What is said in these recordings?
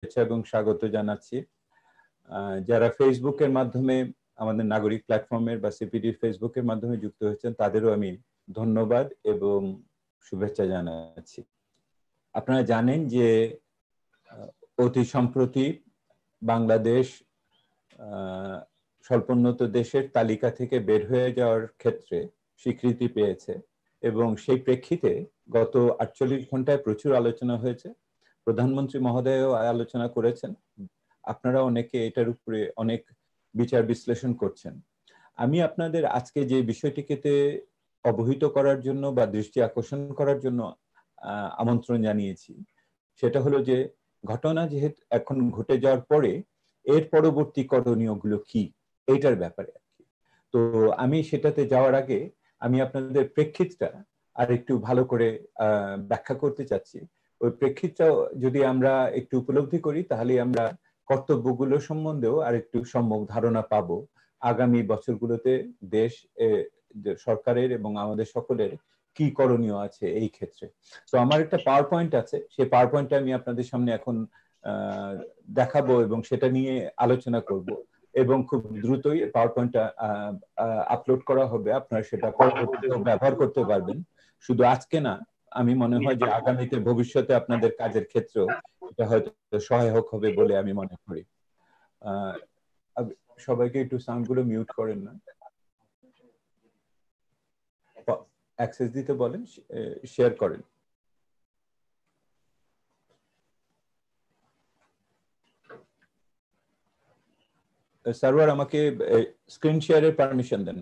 শুভেচ্ছা এবং স্বাগত জানাচ্ছি যারা ফেসবুকের মাধ্যমে আমাদের নাগরিক প্ল্যাটফর্মের বা সিপিডির ফেসবুকের মাধ্যমে যুক্ত হয়েছেন তাদেরও আমি ধন্যবাদ এবং শুভেচ্ছা জানাচ্ছি আপনারা জানেন যে অতি সম্প্রতি বাংলাদেশ স্বল্পোন্নত দেশের তালিকা থেকে বের হয়ে যাওয়ার ক্ষেত্রে স্বীকৃতি পেয়েছে এবং সেই প্রেক্ষিতে গত আটচল্লিশ ঘন্টায় প্রচুর আলোচনা হয়েছে প্রধানমন্ত্রী মহোদয়ও আলোচনা করেছেন আপনারা অনেকে এটার উপরে অনেক বিচার বিশ্লেষণ করছেন আমি আপনাদের আজকে যে বিষয়টিকে অবহিত করার জন্য বা দৃষ্টি আকর্ষণ করার জন্য আমন্ত্রণ জানিয়েছি সেটা হলো যে ঘটনা যেহেতু এখন ঘটে যাওয়ার পরে এর পরবর্তী করণীয়গুলো কি এইটার ব্যাপারে আর কি তো আমি সেটাতে যাওয়ার আগে আমি আপনাদের প্রেক্ষিতটা আর একটু ভালো করে ব্যাখ্যা করতে চাচ্ছি ওই প্রেক্ষিতটা যদি আমরা একটু উপলব্ধি করি তাহলে আমরা কর্তব্যগুলো সম্বন্ধেও আর একটু সম্যক ধারণা পাব আগামী বছরগুলোতে দেশ সরকারের এবং আমাদের সকলের কি করণীয় আছে এই ক্ষেত্রে তো আমার একটা পাওয়ার পয়েন্ট আছে সেই পাওয়ার পয়েন্টটা আমি আপনাদের সামনে এখন দেখাবো এবং সেটা নিয়ে আলোচনা করব এবং খুব দ্রুতই পাওয়ার পয়েন্টটা আপলোড করা হবে আপনারা সেটা ব্যবহার করতে পারবেন শুধু আজকে না আমি মনে হয় যে আগামীতে ভবিষ্যতে আপনাদের কাজের ক্ষেত্র এটা হয়তো সহায়ক হবে বলে আমি মনে করি সবাইকে একটু সাউন্ডগুলো মিউট করেন না অ্যাক্সেস দিতে বলেন শেয়ার করেন সার্ভার আমাকে স্ক্রিন শেয়ারের পারমিশন দেন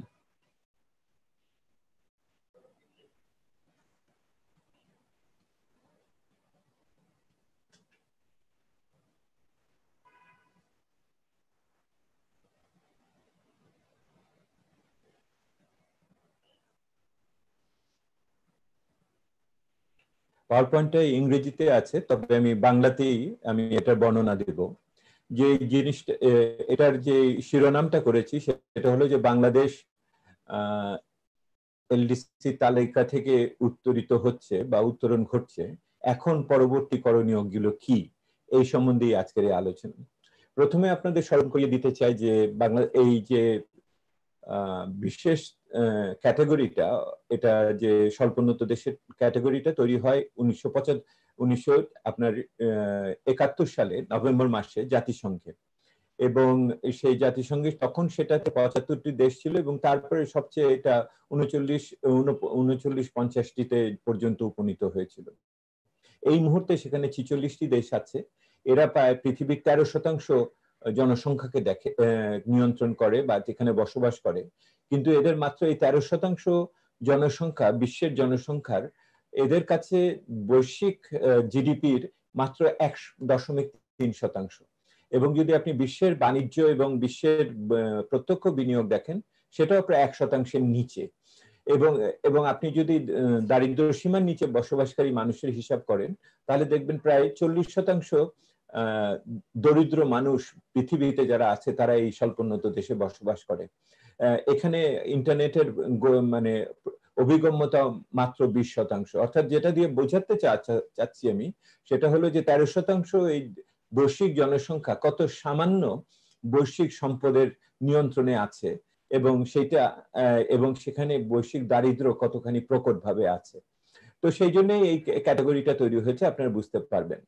পাওয়ার পয়েন্টটা ইংরেজিতে আছে তবে আমি বাংলাতেই আমি এটার বর্ণনা দেব যে জিনিসটা এটার যে শিরোনামটা করেছি সেটা হলো যে বাংলাদেশ এলডিসি তালিকা থেকে উত্তরিত হচ্ছে বা উত্তরণ ঘটছে এখন পরবর্তী করণীয়গুলো কি এই সম্বন্ধেই আজকের এই আলোচনা প্রথমে আপনাদের স্মরণ করিয়ে দিতে চাই যে বাংলা এই যে বিশেষ ক্যাটাগরিটা এটা যে স্বল্পোন্নত দেশের ক্যাটাগরিটা তৈরি হয় উনিশশো উনিশশো আপনার একাত্তর সালে নভেম্বর মাসে জাতিসংঘে এবং সেই জাতিসংঘে তখন সেটাতে পঁচাত্তরটি দেশ ছিল এবং তারপরে সবচেয়ে এটা উনচল্লিশ উনচল্লিশ পঞ্চাশটিতে পর্যন্ত উপনীত হয়েছিল এই মুহূর্তে সেখানে ছিচল্লিশটি দেশ আছে এরা প্রায় পৃথিবীর তেরো শতাংশ জনসংখ্যাকে দেখে নিয়ন্ত্রণ করে বা যেখানে বসবাস করে কিন্তু এদের মাত্র এই তেরো শতাংশ জনসংখ্যা বিশ্বের জনসংখ্যার এদের কাছে বৈশ্বিক জিডিপির মাত্র এক দশমিক তিন শতাংশ এবং যদি আপনি বিশ্বের বাণিজ্য এবং বিশ্বের প্রত্যক্ষ বিনিয়োগ দেখেন সেটাও প্রায় এক শতাংশের নিচে এবং এবং আপনি যদি দারিদ্র সীমার নিচে বসবাসকারী মানুষের হিসাব করেন তাহলে দেখবেন প্রায় চল্লিশ শতাংশ দরিদ্র মানুষ পৃথিবীতে যারা আছে তারা এই স্বল্পোন্নত দেশে বসবাস করে এখানে ইন্টারনেটের মানে অভিগম্যতা মাত্র বিশ শতাংশ অর্থাৎ যেটা দিয়ে বোঝাতে চাচ্ছি আমি সেটা হলো যে তেরো শতাংশ এই বৈশ্বিক জনসংখ্যা কত সামান্য বৈশ্বিক সম্পদের নিয়ন্ত্রণে আছে এবং সেটা এবং সেখানে বৈশ্বিক দারিদ্র কতখানি প্রকট ভাবে আছে তো সেই জন্যই এই ক্যাটাগরিটা তৈরি হয়েছে আপনারা বুঝতে পারবেন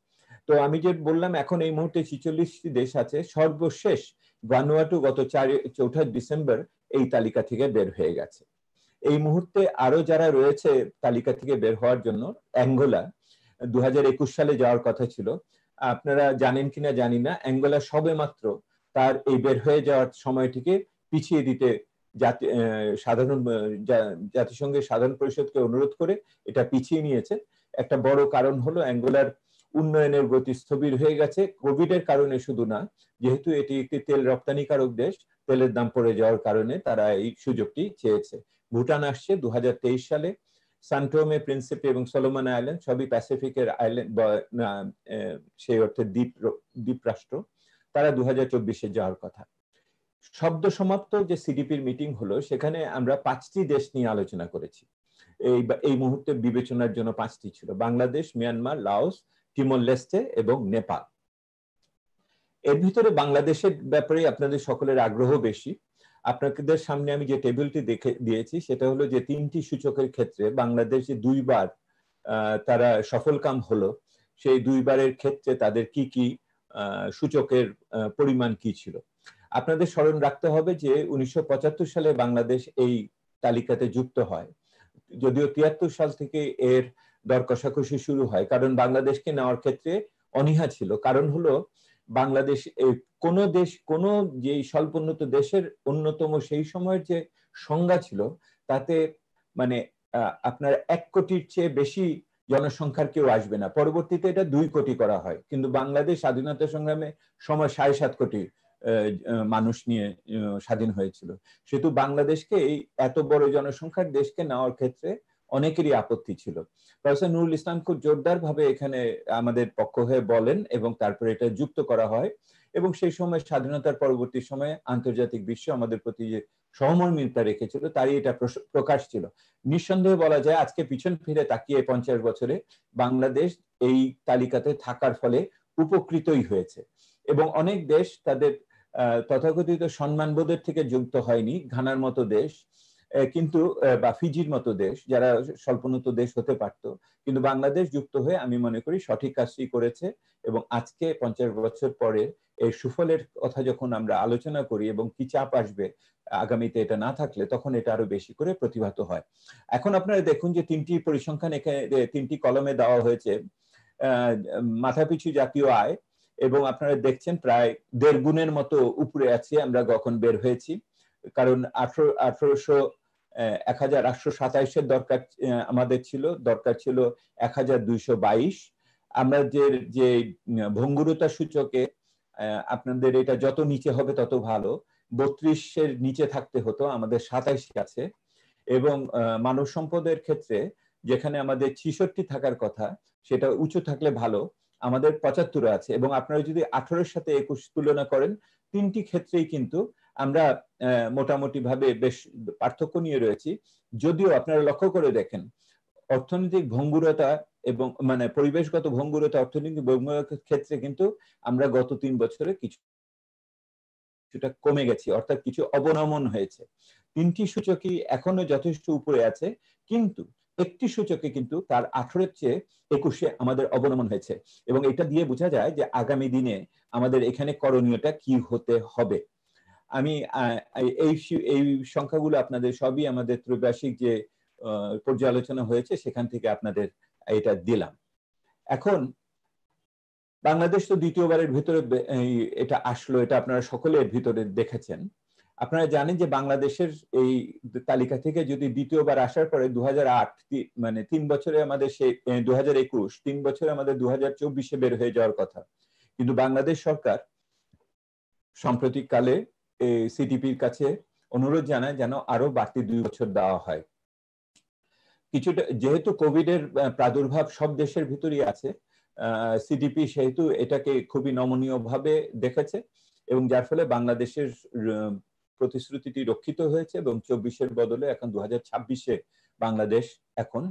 তো আমি যে বললাম এখন এই মুহূর্তে ছিচল্লিশটি দেশ আছে সর্বশেষ ভানুয়াটু গত চার চৌঠা ডিসেম্বর এই তালিকা থেকে বের হয়ে গেছে এই মুহূর্তে আরো যারা রয়েছে তালিকা থেকে বের হওয়ার জন্য অ্যাঙ্গোলা দু সালে যাওয়ার কথা ছিল আপনারা জানেন কিনা জানি না অ্যাঙ্গোলা সবে মাত্র তার এই বের হয়ে যাওয়ার সময়টিকে পিছিয়ে দিতে জাতি সাধারণ জাতিসংঘের সাধারণ পরিষদকে অনুরোধ করে এটা পিছিয়ে নিয়েছে একটা বড় কারণ হলো অ্যাঙ্গোলার উন্নয়নের গতি স্থবির হয়ে গেছে কোভিড এর কারণে শুধু না যেহেতু এটি একটি তেল রপ্তানিকারক দেশ তেলের দাম পড়ে যাওয়ার কারণে তারা এই সুযোগটি চেয়েছে ভুটান আসছে দু সালে সান্টোমে প্রিন্সিপি এবং সলোমান আইল্যান্ড সবই প্যাসিফিকের আইল্যান্ড বা সেই অর্থে দ্বীপ দ্বীপ রাষ্ট্র তারা দু হাজার চব্বিশে যাওয়ার কথা শব্দ সমাপ্ত যে সিডিপির মিটিং হলো সেখানে আমরা পাঁচটি দেশ নিয়ে আলোচনা করেছি এই এই মুহূর্তে বিবেচনার জন্য পাঁচটি ছিল Bangladesh Myanmar Laos Timor Leste এবং নেপাল এর ভিতরে বাংলাদেশের ব্যাপারে আপনাদের সকলের আগ্রহ বেশি আপনাদের সামনে আমি যে টেবিলটি দেখে দিয়েছি সেটা হলো যে তিনটি সূচকের ক্ষেত্রে বাংলাদেশে দুইবার তারা সফল কাম হলো সেই দুইবারের ক্ষেত্রে তাদের কি কি সূচকের পরিমাণ কি ছিল আপনাদের স্মরণ রাখতে হবে যে উনিশশো সালে বাংলাদেশ এই তালিকাতে যুক্ত হয় যদিও তিয়াত্তর সাল থেকে এর আহ দর কষাকষি শুরু হয় কারণ বাংলাদেশকে নেওয়ার ক্ষেত্রে অনীহা ছিল কারণ হলো বাংলাদেশ কোন দেশ কোন যে স্বল্পোন্নত দেশের অন্যতম সেই সময়ের যে সংজ্ঞা ছিল তাতে মানে আপনার এক কোটির চেয়ে বেশি জনসংখ্যার কেউ আসবে না পরবর্তীতে এটা দুই কোটি করা হয় কিন্তু বাংলাদেশ স্বাধীনতা সংগ্রামে সময় সাড়ে সাত কোটি মানুষ নিয়ে স্বাধীন হয়েছিল সেহেতু বাংলাদেশকে এই এত বড় জনসংখ্যার দেশকে নেওয়ার ক্ষেত্রে অনেকেরই আপত্তি ছিল প্রফেসর নুরুল ইসলাম খুব জোরদার ভাবে এখানে আমাদের পক্ষ হয়ে বলেন এবং তারপরে এটা যুক্ত করা হয় এবং সেই সময় স্বাধীনতার পরবর্তী সময়ে আন্তর্জাতিক বিশ্ব আমাদের প্রতি যে সহমর্মিতা রেখেছিল তারই এটা প্রকাশ ছিল নিঃসন্দেহে বলা যায় আজকে পিছন ফিরে তাকিয়ে পঞ্চাশ বছরে বাংলাদেশ এই তালিকাতে থাকার ফলে উপকৃতই হয়েছে এবং অনেক দেশ তাদের তথাকথিত সম্মানবোধের থেকে যুক্ত হয়নি ঘানার মতো দেশ কিন্তু বা ফিজির মতো দেশ যারা স্বল্পোন্নত দেশ হতে পারত কিন্তু বাংলাদেশ যুক্ত হয়ে আমি মনে করি সঠিক কাজটি করেছে এবং আজকে পঞ্চাশ বছর পরে এই সুফলের কথা যখন আমরা আলোচনা করি এবং কি চাপ আসবে আগামীতে এটা না থাকলে তখন এটা আরো বেশি করে প্রতিভাত হয় এখন আপনারা দেখুন যে তিনটি পরিসংখ্যান এখানে তিনটি কলমে দেওয়া হয়েছে মাথাপিছু জাতীয় আয় এবং আপনারা দেখছেন প্রায় দেড় গুণের মতো উপরে আছে আমরা কখন বের হয়েছি কারণ আঠারো আঠারোশো এক হাজার আটশো সাতাইশের দরকার আমাদের ছিল দরকার ছিল এক হাজার দুইশো বাইশ আমরা যে যে ভঙ্গুরতা সূচকে আপনাদের এটা যত নিচে হবে তত ভালো বত্রিশের নিচে থাকতে হতো আমাদের সাতাইশ আছে এবং মানব সম্পদের ক্ষেত্রে যেখানে আমাদের ছিষট্টি থাকার কথা সেটা উঁচু থাকলে ভালো আমাদের পঁচাত্তর আছে এবং আপনারা যদি আঠারোর সাথে একুশ তুলনা করেন তিনটি ক্ষেত্রেই কিন্তু আমরা মোটামুটিভাবে বেশ পার্থক্য নিয়ে রয়েছি যদিও আপনারা লক্ষ্য করে দেখেন অর্থনৈতিক ভঙ্গুরতা এবং মানে পরিবেশগত ভঙ্গুরতা অর্থনৈতিক ভঙ্গুরতার ক্ষেত্রে কিন্তু আমরা গত তিন বছরে কিছু কিছুটা কমে গেছি অর্থাৎ কিছু অবনমন হয়েছে তিনটি সূচকই এখনো যথেষ্ট উপরে আছে কিন্তু একটি সূচকে কিন্তু তার আঠারোর চেয়ে একুশে আমাদের অবনমন হয়েছে এবং এটা দিয়ে বোঝা যায় যে আগামী দিনে আমাদের এখানে করণীয়টা কি হতে হবে আমি এই এই সংখ্যাগুলো আপনাদের সবই আমাদের ত্রৈবার্ষিক যে পর্যালোচনা হয়েছে সেখান থেকে আপনাদের এটা দিলাম এখন বাংলাদেশ তো দ্বিতীয়বারের ভিতরে এটা আসলো এটা আপনারা সকলে এর ভিতরে দেখেছেন আপনারা জানেন যে বাংলাদেশের এই তালিকা থেকে যদি দ্বিতীয়বার আসার পরে দু মানে তিন বছরে আমাদের সেই দু একুশ তিন বছরে আমাদের দু হাজার চব্বিশে বের হয়ে যাওয়ার কথা কিন্তু বাংলাদেশ সরকার সাম্প্রতিক কালে সিডিপির কাছে অনুরোধ জানায় যেন আরো বাড়তি দুই বছর দেওয়া হয় কিছুটা যেহেতু কোভিড এর প্রাদুর্ভাব সব দেশের ভিতরই আছে সিডিপি সেহেতু এটাকে খুবই নমনীয় ভাবে দেখেছে এবং যার ফলে বাংলাদেশের প্রতিশ্রুতিটি রক্ষিত হয়েছে এবং চব্বিশের বদলে এখন দু ছাব্বিশে বাংলাদেশ এখন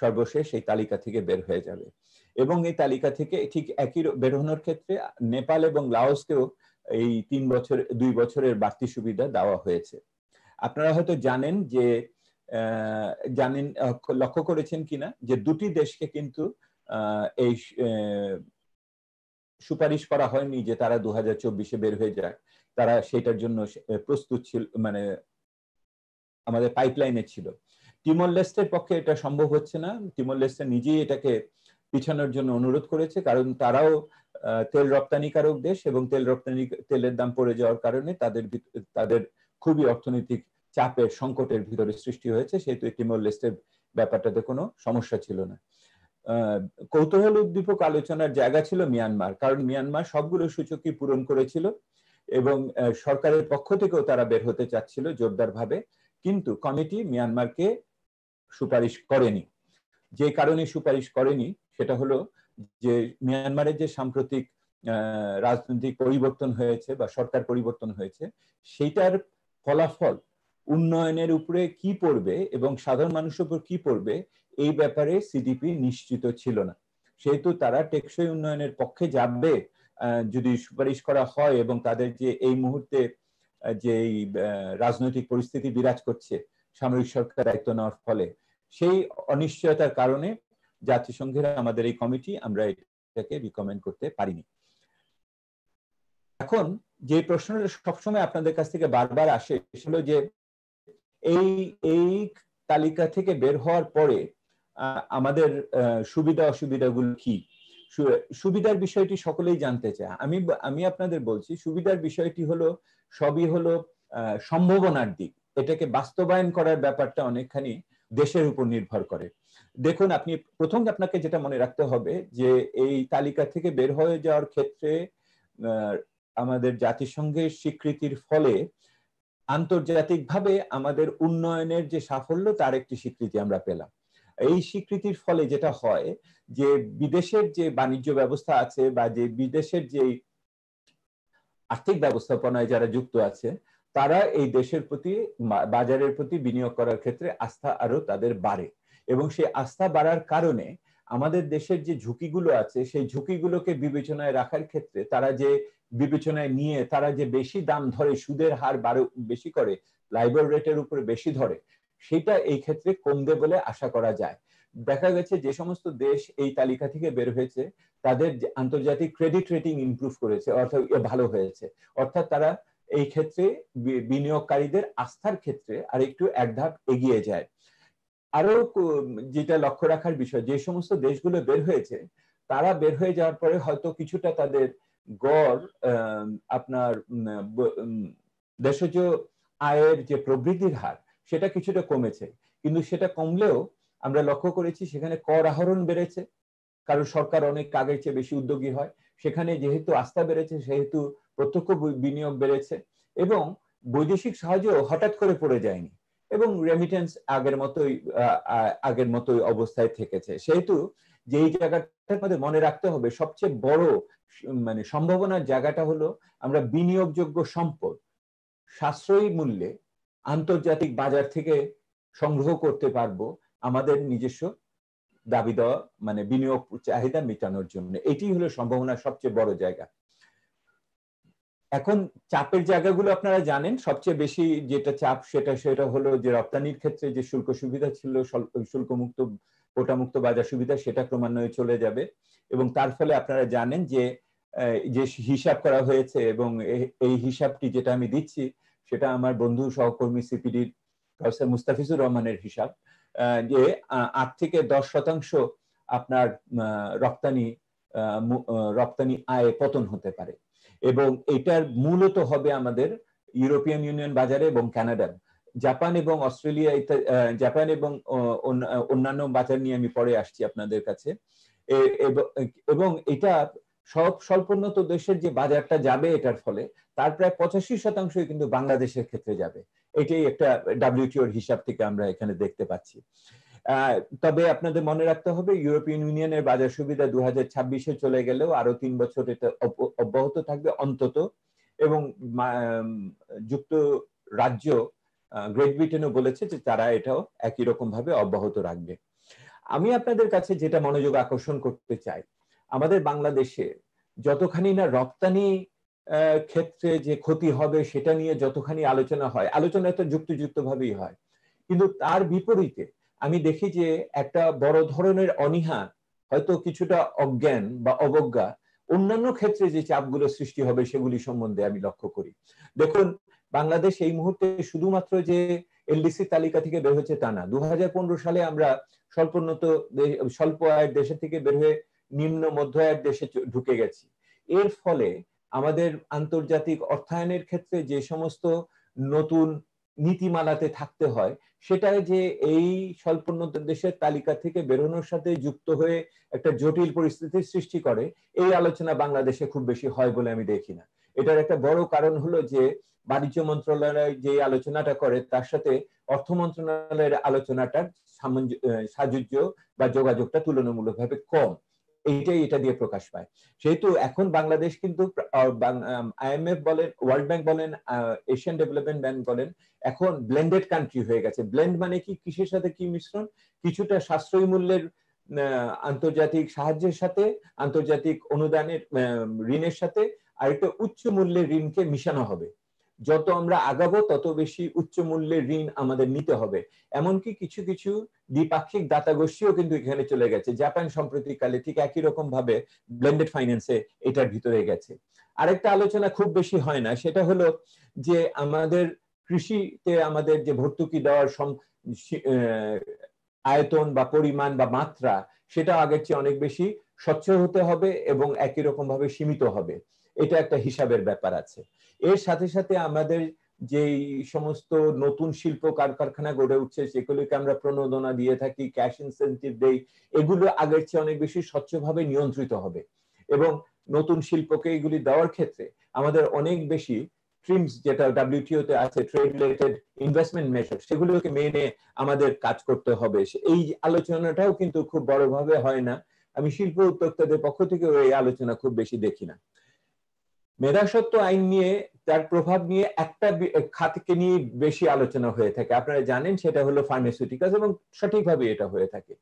সর্বশেষ এই তালিকা থেকে বের হয়ে যাবে এবং এই তালিকা থেকে ঠিক একই বেরোনোর ক্ষেত্রে নেপাল এবং লাওসকেও এই তিন বছর দুই বছরের বাড়তি সুবিধা দেওয়া হয়েছে আপনারা হয়তো জানেন যে জানেন লক্ষ্য করেছেন কিনা যে দুটি দেশকে কিন্তু এই সুপারিশ করা হয়নি যে তারা দু হাজার চব্বিশে বের হয়ে যাক তারা সেটার জন্য প্রস্তুত ছিল মানে আমাদের পাইপলাইনে ছিল টিমর লেস্টের পক্ষে এটা সম্ভব হচ্ছে না টিমর লেস্টে নিজেই এটাকে পিছানোর জন্য অনুরোধ করেছে কারণ তারাও তেল রপ্তানিকারক দেশ এবং তেল রপ্তানি তেলের দাম পড়ে যাওয়ার কারণে তাদের তাদের খুবই অর্থনৈতিক চাপের সংকটের ভিতরে সৃষ্টি হয়েছে সেহেতু টিমোর লেস্টের ব্যাপারটাতে কোনো সমস্যা ছিল না কৌতূহল উদ্দীপক আলোচনার জায়গা ছিল মিয়ানমার কারণ মিয়ানমার সবগুলো সূচকই পূরণ করেছিল এবং সরকারের পক্ষ থেকেও তারা বের হতে চাচ্ছিল জোরদারভাবে কিন্তু কমিটি মিয়ানমারকে সুপারিশ করেনি যে কারণে সুপারিশ করেনি সেটা হলো যে মিয়ানমারের যে সাম্প্রতিক রাজনৈতিক পরিবর্তন হয়েছে বা সরকার পরিবর্তন হয়েছে সেইটার ফলাফল উন্নয়নের উপরে কি পড়বে এবং সাধারণ মানুষের উপর কি পড়বে এই ব্যাপারে সিডিপি নিশ্চিত ছিল না সেহেতু তারা টেকসই উন্নয়নের পক্ষে যাবে যদি সুপারিশ করা হয় এবং তাদের যে এই মুহূর্তে যে রাজনৈতিক পরিস্থিতি বিরাজ করছে সামরিক সরকার দায়িত্ব নেওয়ার ফলে সেই অনিশ্চয়তার কারণে জাতিসংঘের আমাদের এই কমিটি আমরা এটাকে রিকমেন্ড করতে পারিনি এখন যে প্রশ্নটা সবসময় আপনাদের কাছ থেকে বারবার আসে সেটা যে এই এই তালিকা থেকে বের হওয়ার পরে আমাদের সুবিধা অসুবিধাগুলো কি সুবিধার বিষয়টি সকলেই জানতে চায় আমি আমি আপনাদের বলছি সুবিধার বিষয়টি হলো সবই হলো সম্ভাবনার দিক এটাকে বাস্তবায়ন করার ব্যাপারটা অনেকখানি দেশের উপর নির্ভর করে দেখুন আপনি প্রথম আপনাকে যেটা মনে রাখতে হবে যে এই তালিকা থেকে বের হয়ে যাওয়ার ক্ষেত্রে আমাদের জাতিসংঘের স্বীকৃতির ফলে আন্তর্জাতিকভাবে আমাদের উন্নয়নের যে সাফল্য তার একটি স্বীকৃতি আমরা পেলাম এই স্বীকৃতির ফলে যেটা হয় যে বিদেশের যে বাণিজ্য ব্যবস্থা আছে বা যে বিদেশের যে আর্থিক ব্যবস্থাপনায় যারা যুক্ত আছে তারা এই দেশের প্রতি বাজারের প্রতি বিনিয়োগ করার ক্ষেত্রে আস্থা আরো তাদের বাড়ে এবং সেই আস্থা বাড়ার কারণে আমাদের দেশের যে ঝুঁকিগুলো আছে সেই ঝুঁকিগুলোকে বিবেচনায় রাখার ক্ষেত্রে তারা যে বিবেচনায় নিয়ে তারা যে বেশি দাম ধরে সুদের হার বারো বেশি করে লাইবার রেটের উপরে বেশি ধরে সেটা এই ক্ষেত্রে কমবে বলে আশা করা যায় দেখা গেছে যে সমস্ত দেশ এই তালিকা থেকে বের হয়েছে তাদের আন্তর্জাতিক ক্রেডিট রেটিং ইমপ্রুভ করেছে অর্থাৎ ভালো হয়েছে অর্থাৎ তারা এই ক্ষেত্রে বিনিয়োগকারীদের আস্থার ক্ষেত্রে আর একটু এক ধাপ এগিয়ে যায় আরো যেটা লক্ষ্য রাখার বিষয় যে সমস্ত দেশগুলো বের হয়েছে তারা বের হয়ে যাওয়ার পরে হয়তো কিছুটা তাদের গড় আপনার দেশজ আয়ের যে প্রবৃদ্ধির হার সেটা কিছুটা কমেছে কিন্তু সেটা কমলেও আমরা লক্ষ্য করেছি সেখানে কর আহরণ বেড়েছে কারণ সরকার অনেক আগের চেয়ে বেশি উদ্যোগী হয় সেখানে যেহেতু আস্থা বেড়েছে সেহেতু প্রত্যক্ষ বিনিয়োগ বেড়েছে এবং বৈদেশিক সাহায্য হঠাৎ করে পড়ে যায়নি এবং রেমিটেন্স আগের মতোই আগের মতোই অবস্থায় থেকেছে সেহেতু যেই জায়গাটার মধ্যে মনে রাখতে হবে সবচেয়ে বড় মানে সম্ভাবনার জায়গাটা হলো আমরা বিনিয়োগযোগ্য সম্পদ সাশ্রয়ী মূল্যে আন্তর্জাতিক বাজার থেকে সংগ্রহ করতে পারবো আমাদের নিজস্ব দাবি দেওয়া মানে বিনিয়োগ চাহিদা মেটানোর জন্য এটি হলো সম্ভাবনার সবচেয়ে বড় জায়গা এখন চাপের জায়গাগুলো আপনারা জানেন সবচেয়ে বেশি যেটা চাপ সেটা সেটা হলো যে রপ্তানির ক্ষেত্রে যে শুল্ক সুবিধা ছিল শুল্কমুক্ত কোটামুক্ত বাজার সুবিধা সেটা ক্রমান্বয়ে চলে যাবে এবং তার ফলে আপনারা জানেন যে যে হিসাব করা হয়েছে এবং এই হিসাবটি যেটা আমি দিচ্ছি সেটা আমার বন্ধু সহকর্মী সিপিডির প্রফেসর মুস্তাফিজুর রহমানের হিসাব যে আট থেকে দশ শতাংশ আপনার রপ্তানি রপ্তানি আয়ে পতন হতে পারে এবং এটার মূলত হবে আমাদের ইউরোপিয়ান ইউনিয়ন বাজারে এবং কানাডা জাপান এবং অস্ট্রেলিয়া জাপান এবং অন্যান্য বাজার নিয়ে আমি পরে আসছি আপনাদের কাছে এবং এটা সব স্বল্পোন্নত দেশের যে বাজারটা যাবে এটার ফলে তার প্রায় পঁচাশি শতাংশই কিন্তু বাংলাদেশের ক্ষেত্রে যাবে এটাই একটা ডাব্লিউটিওর হিসাব থেকে আমরা এখানে দেখতে পাচ্ছি তবে আপনাদের মনে রাখতে হবে ইউরোপিয়ান ইউনিয়নের বাজার সুবিধা দু হাজার ছাব্বিশে চলে গেলেও আরো তিন বছর এটা অব্যাহত থাকবে অন্তত এবং যুক্ত রাজ্য গ্রেট ব্রিটেনও বলেছে যে তারা এটাও একই রকম ভাবে অব্যাহত রাখবে আমি আপনাদের কাছে যেটা মনোযোগ আকর্ষণ করতে চাই আমাদের বাংলাদেশে যতখানি না রপ্তানি ক্ষেত্রে যে ক্ষতি হবে সেটা নিয়ে যতখানি আলোচনা হয় আলোচনা তো যুক্তিযুক্ত ভাবেই হয় কিন্তু তার বিপরীতে আমি দেখি যে একটা বড় ধরনের অনিহা হয়তো কিছুটা অজ্ঞান বা অবজ্ঞা অন্যান্য ক্ষেত্রে যে চাপগুলো সৃষ্টি হবে সেগুলি সম্বন্ধে আমি লক্ষ্য করি দেখুন বাংলাদেশ এই মুহূর্তে শুধুমাত্র যে এলডিসি তালিকা থেকে বের হয়েছে তা না দু সালে আমরা স্বল্পোন্নত স্বল্প আয়ের দেশে থেকে বের হয়ে নিম্ন মধ্য আয়ের দেশে ঢুকে গেছি এর ফলে আমাদের আন্তর্জাতিক অর্থায়নের ক্ষেত্রে যে সমস্ত নতুন নীতিমালাতে থাকতে হয় সেটা যে এই স্বল্পোন্নত দেশের তালিকা থেকে বেরোনোর সাথে যুক্ত হয়ে একটা জটিল পরিস্থিতির সৃষ্টি করে এই আলোচনা বাংলাদেশে খুব বেশি হয় বলে আমি দেখি না এটার একটা বড় কারণ হলো যে বাণিজ্য মন্ত্রণালয় যে আলোচনাটা করে তার সাথে অর্থ মন্ত্রণালয়ের আলোচনাটার সামঞ্জ বা যোগাযোগটা তুলনামূলকভাবে কম এইটাই এটা দিয়ে প্রকাশ পায় সেহেতু এখন বাংলাদেশ কিন্তু আইএমএফ বলেন ওয়ার্ল্ড ব্যাংক বলেন এশিয়ান ডেভেলপমেন্ট ব্যাংক বলেন এখন ব্লেন্ডেড কান্ট্রি হয়ে গেছে ব্লেন্ড মানে কি কিসের সাথে কি মিশ্রণ কিছুটা সাশ্রয়ী মূল্যের আন্তর্জাতিক সাহায্যের সাথে আন্তর্জাতিক অনুদানের ঋণের সাথে আর একটা উচ্চ মূল্যের ঋণকে মিশানো হবে যত আমরা আগাবো তত বেশি উচ্চ মূল্যের ঋণ আমাদের নিতে হবে এমনকি কিছু কিছু দ্বিপাক্ষিক দাতা গোষ্ঠীও কিন্তু এখানে চলে গেছে জাপান সাম্প্রতিককালে ঠিক একই রকম ভাবে ব্লেন্ডেড ফাইন্যান্সে এটার ভিতরে গেছে আরেকটা আলোচনা খুব বেশি হয় না সেটা হলো যে আমাদের কৃষিতে আমাদের যে ভর্তুকি দেওয়ার আয়তন বা পরিমাণ বা মাত্রা সেটা আগের চেয়ে অনেক বেশি স্বচ্ছ হতে হবে এবং একই রকম ভাবে সীমিত হবে এটা একটা হিসাবের ব্যাপার আছে এর সাথে সাথে আমাদের যে সমস্ত নতুন শিল্প কারখানা গড়ে উঠছে সেগুলোকে আমরা প্রণোদনা দিয়ে থাকি ক্যাশ ইনসেন্টিভ দেই এগুলো আগের চেয়ে অনেক বেশি স্বচ্ছভাবে নিয়ন্ত্রিত হবে এবং নতুন শিল্পকে এগুলি দেওয়ার ক্ষেত্রে আমাদের অনেক বেশি ট্রিমস যেটা ডাব্লিউটিও তে আছে ট্রেড রিলেটেড ইনভেস্টমেন্ট মেশার সেগুলোকে মেনে আমাদের কাজ করতে হবে এই আলোচনাটাও কিন্তু খুব বড়ভাবে হয় না আমি শিল্প উদ্যোক্তাদের পক্ষ থেকে এই আলোচনা খুব বেশি দেখি না মেধাস্বত্ব আইন নিয়ে তার প্রভাব নিয়ে একটা খাতকে নিয়ে বেশি আলোচনা হয়ে থাকে আপনারা জানেন সেটা হলো ফার্মাসিউটিক্যাল এবং সঠিকভাবে এটা হয়ে থাকে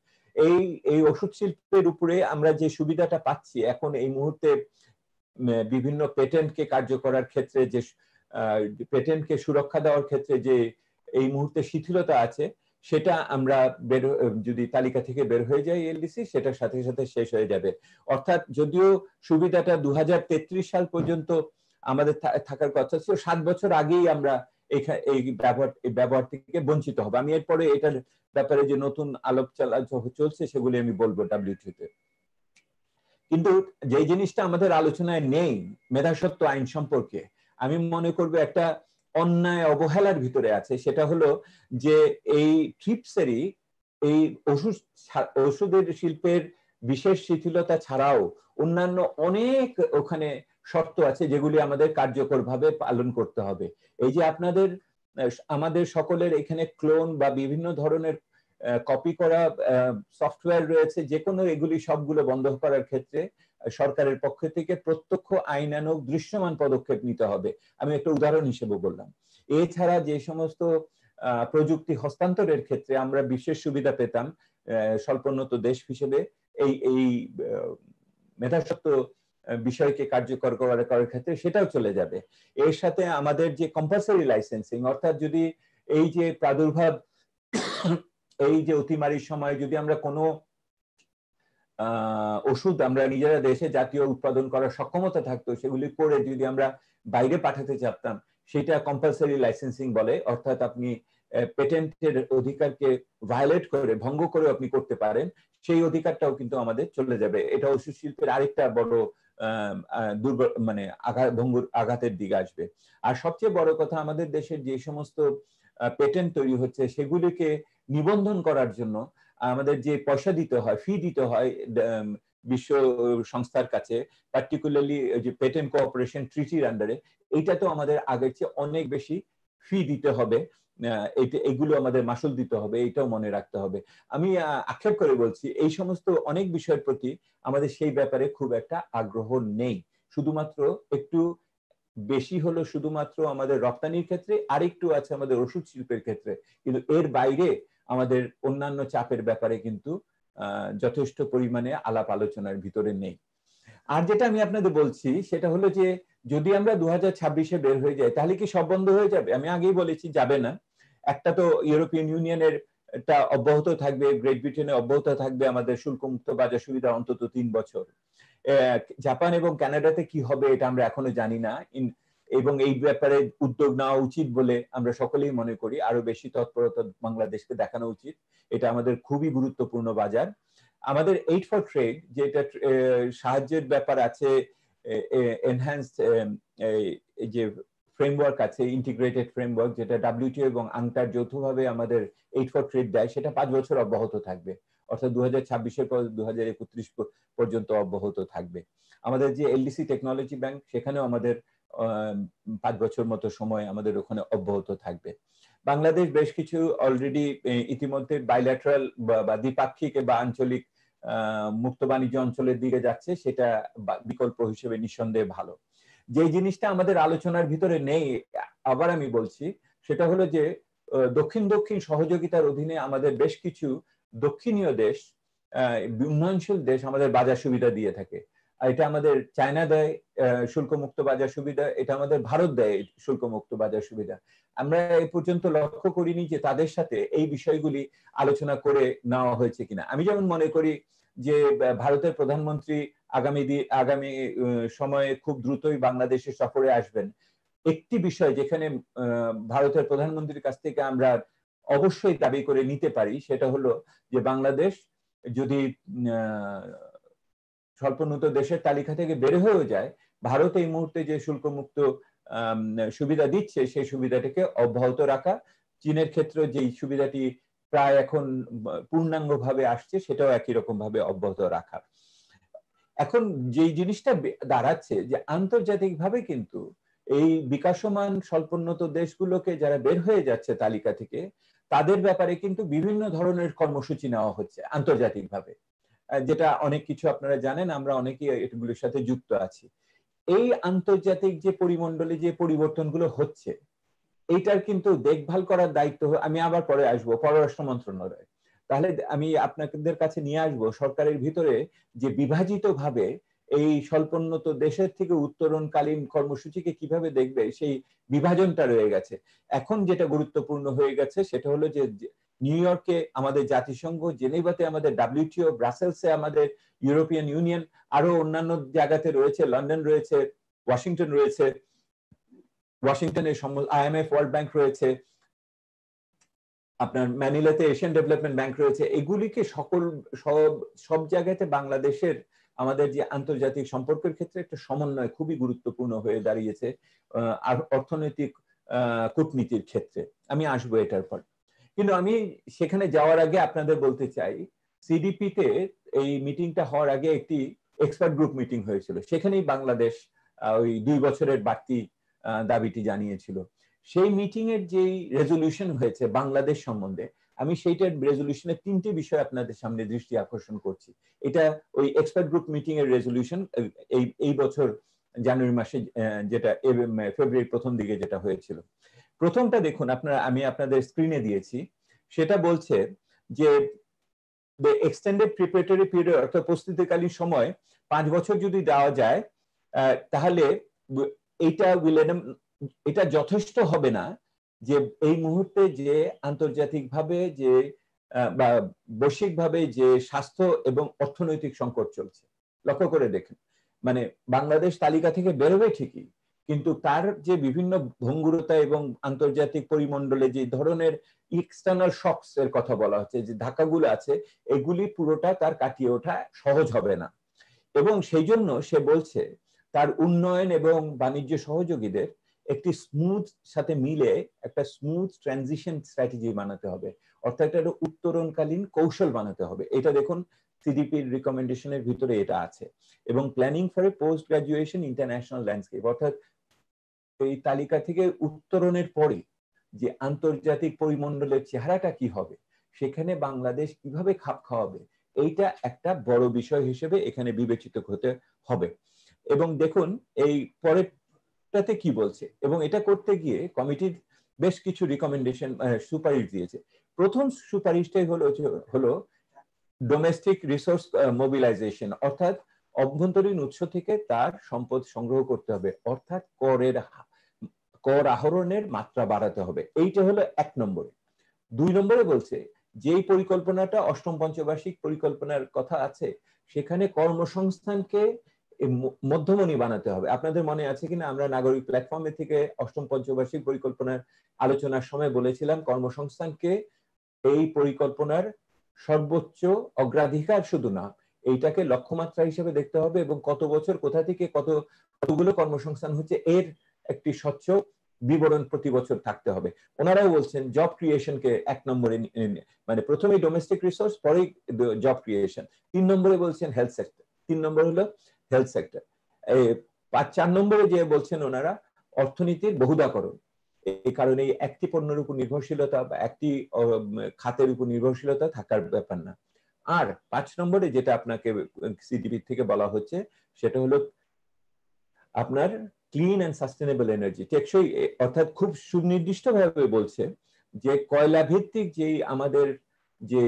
এই এই ওষুধ শিল্পের উপরে আমরা যে সুবিধাটা পাচ্ছি এখন এই মুহূর্তে বিভিন্ন পেটেন্টকে কার্য করার ক্ষেত্রে যে পেটেন্টকে সুরক্ষা দেওয়ার ক্ষেত্রে যে এই মুহূর্তে শিথিলতা আছে সেটা আমরা বের যদি তালিকা থেকে বের হয়ে যায় এলডিসি সেটার সাথে সাথে শেষ হয়ে যাবে অর্থাৎ যদিও সুবিধাটা দু সাল পর্যন্ত আমাদের থাকার কথা ছিল সাত বছর আগেই আমরা এই ব্যবহার এই ব্যবহার থেকে বঞ্চিত হবো আমি এরপরে এটার ব্যাপারে যে নতুন আলোক চালা চলছে সেগুলি আমি বলবো ডাব্লিউটিতে কিন্তু যে জিনিসটা আমাদের আলোচনায় নেই মেধাসত্ব আইন সম্পর্কে আমি মনে করবো একটা অন্যায় অবহেলার ভিতরে আছে সেটা হলো যে এই ট্রিপসেরই এই ওষুধ ওষুধের শিল্পের বিশেষ শিথিলতা ছাড়াও অন্যান্য অনেক ওখানে শর্ত আছে যেগুলি আমাদের কার্যকরভাবে পালন করতে হবে এই যে আপনাদের আমাদের সকলের এখানে ক্লোন বা বিভিন্ন ধরনের কপি করা সফটওয়্যার রয়েছে যে কোনো এগুলি সবগুলো বন্ধ করার ক্ষেত্রে সরকারের পক্ষ থেকে প্রত্যক্ষ আইনানুক দৃশ্যমান পদক্ষেপ নিতে হবে আমি একটা উদাহরণ হিসেবে বললাম এছাড়া যে সমস্ত প্রযুক্তি হস্তান্তরের ক্ষেত্রে আমরা বিশেষ সুবিধা পেতাম স্বল্পোন্নত দেশ হিসেবে এই এই মেধাস্বত্ব বিষয়কে কার্যকর করার ক্ষেত্রে সেটাও চলে যাবে এর সাথে আমাদের যে কম্পালসারি লাইসেন্সিং অর্থাৎ যদি এই যে প্রাদুর্ভাব এই যে অতিমারির সময় যদি আমরা কোনো ওষুধ আমরা নিজেরা দেশে জাতীয় উৎপাদন করার সক্ষমতা থাকতো সেগুলি করে যদি আমরা বাইরে পাঠাতে চাপতাম সেটা কম্পালসারি লাইসেন্সিং বলে অর্থাৎ আপনি পেটেন্টের অধিকারকে ভায়োলেট করে ভঙ্গ করে আপনি করতে পারেন সেই অধিকারটাও কিন্তু আমাদের চলে যাবে এটা ওষুধ শিল্পের আরেকটা বড় দুর্বল মানে আঘাত ভঙ্গুর আঘাতের দিকে আসবে আর সবচেয়ে বড় কথা আমাদের দেশের যে সমস্ত পেটেন্ট তৈরি হচ্ছে সেগুলিকে নিবন্ধন করার জন্য আমাদের যে পয়সা দিতে হয় ফি দিতে হয় বিশ্ব সংস্থার কাছে পার্টিকুলারলি যে পেটেন্ট কোঅপারেশন ট্রিটির আন্ডারে এইটা তো আমাদের আগের চেয়ে অনেক বেশি ফি দিতে হবে এগুলো আমাদের মাসুল দিতে হবে এটাও মনে রাখতে হবে আমি আক্ষেপ করে বলছি এই সমস্ত অনেক বিষয়ের প্রতি আমাদের সেই ব্যাপারে খুব একটা আগ্রহ নেই শুধুমাত্র একটু বেশি হলো শুধুমাত্র আমাদের রপ্তানির ক্ষেত্রে আরেকটু আছে আমাদের ওষুধ শিল্পের ক্ষেত্রে কিন্তু এর বাইরে আমাদের অন্যান্য চাপের ব্যাপারে কিন্তু যথেষ্ট পরিমাণে আলাপ আলোচনার ভিতরে নেই আর যেটা আমি আপনাদের বলছি সেটা হলো যে যদি আমরা দু হাজার ছাব্বিশে বের হয়ে যাই তাহলে কি সব বন্ধ হয়ে যাবে আমি আগেই বলেছি যাবে না একটা তো ইউরোপিয়ান ইউনিয়নের এটা অব্যাহত থাকবে গ্রেট ব্রিটেনে অব্যাহত থাকবে আমাদের শুল্কমুক্ত বাজার সুবিধা অন্তত তিন বছর জাপান এবং কানাডাতে কি হবে এটা আমরা এখনো জানি না এবং এই ব্যাপারে উদ্যোগ নেওয়া উচিত বলে আমরা সকলেই মনে করি আরো বেশি তৎপরতা বাংলাদেশকে দেখানো উচিত এটা আমাদের খুবই গুরুত্বপূর্ণ বাজার আমাদের এইট ফর ট্রেড যেটা সাহায্যের ব্যাপার আছে এনহ্যান্সড যে ফ্রেমওয়ার্ক আছে ইন্টিগ্রেটেড ফ্রেমওয়ার্ক যেটা ডাব্লিউটিও এবং আংটার যৌথভাবে আমাদের এইট ফর ট্রেড দেয় সেটা পাঁচ বছর অব্যাহত থাকবে অর্থাৎ দু হাজার ছাব্বিশের পর দু হাজার পর্যন্ত অব্যাহত থাকবে আমাদের যে এলডিসি টেকনোলজি ব্যাংক সেখানেও আমাদের পাঁচ বছর মতো সময় আমাদের ওখানে অব্যাহত থাকবে বাংলাদেশ বেশ কিছু অলরেডি ইতিমধ্যে বাইল্যাটারাল বা দ্বিপাক্ষিক বা আঞ্চলিক মুক্ত বাণিজ্য অঞ্চলের দিকে যাচ্ছে সেটা বিকল্প হিসেবে নিঃসন্দেহে ভালো যে জিনিসটা আমাদের আলোচনার ভিতরে নেই আবার আমি বলছি সেটা হলো যে দক্ষিণ দক্ষিণ সহযোগিতার অধীনে আমাদের বেশ কিছু দক্ষিণীয় দেশ উন্নয়নশীল দেশ আমাদের বাজার সুবিধা দিয়ে থাকে এটা আমাদের চায়না দেয় শুল্কমুক্ত বাজার সুবিধা এটা আমাদের ভারত দেয় শুল্কমুক্ত বাজার সুবিধা আমরা এ পর্যন্ত লক্ষ্য করিনি যে তাদের সাথে এই বিষয়গুলি আলোচনা করে নেওয়া হয়েছে কিনা আমি যেমন মনে করি যে ভারতের প্রধানমন্ত্রী আগামী আগামী সময়ে খুব দ্রুতই বাংলাদেশে সফরে আসবেন একটি বিষয় যেখানে ভারতের প্রধানমন্ত্রীর কাছ থেকে আমরা অবশ্যই দাবি করে নিতে পারি সেটা হলো যে বাংলাদেশ যদি স্বল্পোন্নত দেশের তালিকা থেকে বের হয়ে যায় ভারত এই মুহূর্তে যে শুল্কমুক্ত সুবিধা দিচ্ছে সেই সুবিধাটিকে অব্যাহত রাখা চীনের ক্ষেত্রে যেই সুবিধাটি প্রায় এখন পূর্ণাঙ্গভাবে আসছে সেটাও একই রকম ভাবে অব্যাহত রাখা এখন যে জিনিসটা দাঁড়াচ্ছে যে আন্তর্জাতিকভাবে কিন্তু এই বিকাশমান স্বল্পোন্নত দেশগুলোকে যারা বের হয়ে যাচ্ছে তালিকা থেকে তাদের ব্যাপারে কিন্তু বিভিন্ন ধরনের কর্মসূচি নেওয়া হচ্ছে আন্তর্জাতিকভাবে যেটা অনেক কিছু আপনারা জানেন আমরা অনেকেই এগুলোর সাথে যুক্ত আছি এই আন্তর্জাতিক যে পরিমণ্ডলে যে পরিবর্তনগুলো হচ্ছে এইটার কিন্তু দেখভাল করার দায়িত্ব আমি আবার পরে আসবো পররাষ্ট্র মন্ত্রণালয় তাহলে আমি আপনাদের কাছে নিয়ে আসবো সরকারের ভিতরে যে বিভাজিত ভাবে এই স্বল্পোন্নত দেশের থেকে উত্তরণকালীন কর্মসূচিকে কিভাবে দেখবে সেই বিভাজনটা রয়ে গেছে এখন যেটা গুরুত্বপূর্ণ হয়ে গেছে সেটা হলো যে নিউ ইয়র্কে আমাদের জাতিসংঘ জেনেভাতে আমাদের ডাব্লিউটিও ব্রাসেলসে আমাদের ইউরোপিয়ান ইউনিয়ন আরো অন্যান্য জায়গাতে রয়েছে লন্ডন রয়েছে ওয়াশিংটন রয়েছে এম আইএমএফ ওয়ার্ল্ড ব্যাংক রয়েছে আপনার ম্যানিলাতে এশিয়ান ডেভেলপমেন্ট ব্যাংক রয়েছে এগুলিকে সকল সব সব জায়গাতে বাংলাদেশের আমাদের যে আন্তর্জাতিক সম্পর্কের ক্ষেত্রে একটা সমন্বয় খুবই গুরুত্বপূর্ণ হয়ে দাঁড়িয়েছে আর অর্থনৈতিক কূটনীতির ক্ষেত্রে আমি আসবো এটার পর কিন্তু আমি সেখানে যাওয়ার আগে আপনাদের বলতে চাই সিডিপি তে এই মিটিংটা হওয়ার আগে একটি এক্সপার্ট গ্রুপ মিটিং হয়েছিল সেখানেই বাংলাদেশ ওই দুই বছরের বাড়তি দাবিটি জানিয়েছিল সেই মিটিং এর যেই রেজলিউশন হয়েছে বাংলাদেশ সম্বন্ধে আমি সেইটার রেজলিউশনের তিনটি বিষয় আপনাদের সামনে দৃষ্টি আকর্ষণ করছি এটা ওই এক্সপার্ট গ্রুপ মিটিং এর রেজলিউশন এই এই বছর জানুয়ারি মাসে যেটা ফেব্রুয়ারি প্রথম দিকে যেটা হয়েছিল প্রথমটা দেখুন আপনারা আমি আপনাদের স্ক্রিনে দিয়েছি সেটা বলছে যে এক্সটেন্ডেড প্রিপারেটরি পিরিয়ড অর্থাৎ প্রস্তুতিকালীন সময় পাঁচ বছর যদি দেওয়া যায় তাহলে এইটা এটা যথেষ্ট হবে না যে এই মুহূর্তে যে আন্তর্জাতিকভাবে যে বা বৈশ্বিকভাবে যে স্বাস্থ্য এবং অর্থনৈতিক সংকট চলছে লক্ষ্য করে দেখেন মানে বাংলাদেশ তালিকা থেকে বেরোবে ঠিকই কিন্তু তার যে বিভিন্ন ভঙ্গুরতা এবং আন্তর্জাতিক পরিমণ্ডলে যে ধরনের এক্সটার্নাল শক্স এর কথা বলা হচ্ছে যে ধাক্কাগুলো আছে এগুলি পুরোটা তার কাটিয়ে ওঠা সহজ হবে না এবং সেই জন্য সে বলছে তার উন্নয়ন এবং বাণিজ্য সহযোগীদের একটি স্মুথ সাথে মিলে একটা স্মুথ ট্রানজিশন স্ট্র্যাটেজি বানাতে হবে অর্থাৎ একটা উত্তরণকালীন কৌশল বানাতে হবে এটা দেখুন সিডিপির রিকমেন্ডেশনের ভিতরে এটা আছে এবং planning for a post graduation international landscape অর্থাৎ এই তালিকা থেকে উত্তরণের পরে যে আন্তর্জাতিক পরিমণ্ডলের চেহারাটা কি হবে সেখানে বাংলাদেশ কিভাবে খাপ খাওয়াবে এইটা একটা বড় বিষয় হিসেবে এখানে বিবেচিত হতে হবে এবং দেখুন এই পরেরটাতে কি বলছে এবং এটা করতে গিয়ে কমিটির বেশ কিছু রিকমেন্ডেশন সুপারিশ দিয়েছে প্রথম সুপারিশটাই হলো হলো ডোমেস্টিক রিসোর্স মোবিলাইজেশন অর্থাৎ অভ্যন্তরীণ উৎস থেকে তার সম্পদ সংগ্রহ করতে হবে অর্থাৎ করের কর আহরণের মাত্রা বাড়াতে হবে এইটা হলো এক নম্বরে দুই নম্বরে বলছে যেই পরিকল্পনাটা অষ্টম পঞ্চবার্ষিক পরিকল্পনার কথা আছে সেখানে কর্মসংস্থানকে মধ্যমণি বানাতে হবে আপনাদের মনে আছে কিনা আমরা নাগরিক প্ল্যাটফর্মে থেকে অষ্টম পঞ্চবার্ষিক পরিকল্পনার আলোচনার সময় বলেছিলাম কর্মসংস্থানকে এই পরিকল্পনার সর্বোচ্চ অগ্রাধিকার শুধু না এইটাকে লক্ষ্যমাত্রা হিসেবে দেখতে হবে এবং কত বছর কোথা থেকে কত কতগুলো কর্মসংস্থান হচ্ছে এর একটি স্বচ্ছ বিবরণ প্রতি বছর থাকতে হবে ওনারাও বলছেন জব ক্রিয়েশনকে এক নম্বরে মানে প্রথমে ডোমেস্টিক রিসোর্স পরেই জব ক্রিয়েশন তিন নম্বরে বলছেন হেলথ সেক্টর তিন নম্বর হলো হেলথ সেক্টর পাঁচ চার নম্বরে যে বলছেন ওনারা অর্থনীতির বহুদাকরণ এই কারণে একটি পণ্যের উপর নির্ভরশীলতা বা একটি খাতের উপর নির্ভরশীলতা থাকার ব্যাপার না আর পাঁচ নম্বরে যেটা আপনাকে সিডিপি থেকে বলা হচ্ছে সেটা হলো আপনার ক্লিন অ্যান্ড সাস্টেনেবল এনার্জি টেকসই অর্থাৎ খুব সুনির্দিষ্টভাবে বলছে যে কয়লা ভিত্তিক যেই আমাদের যে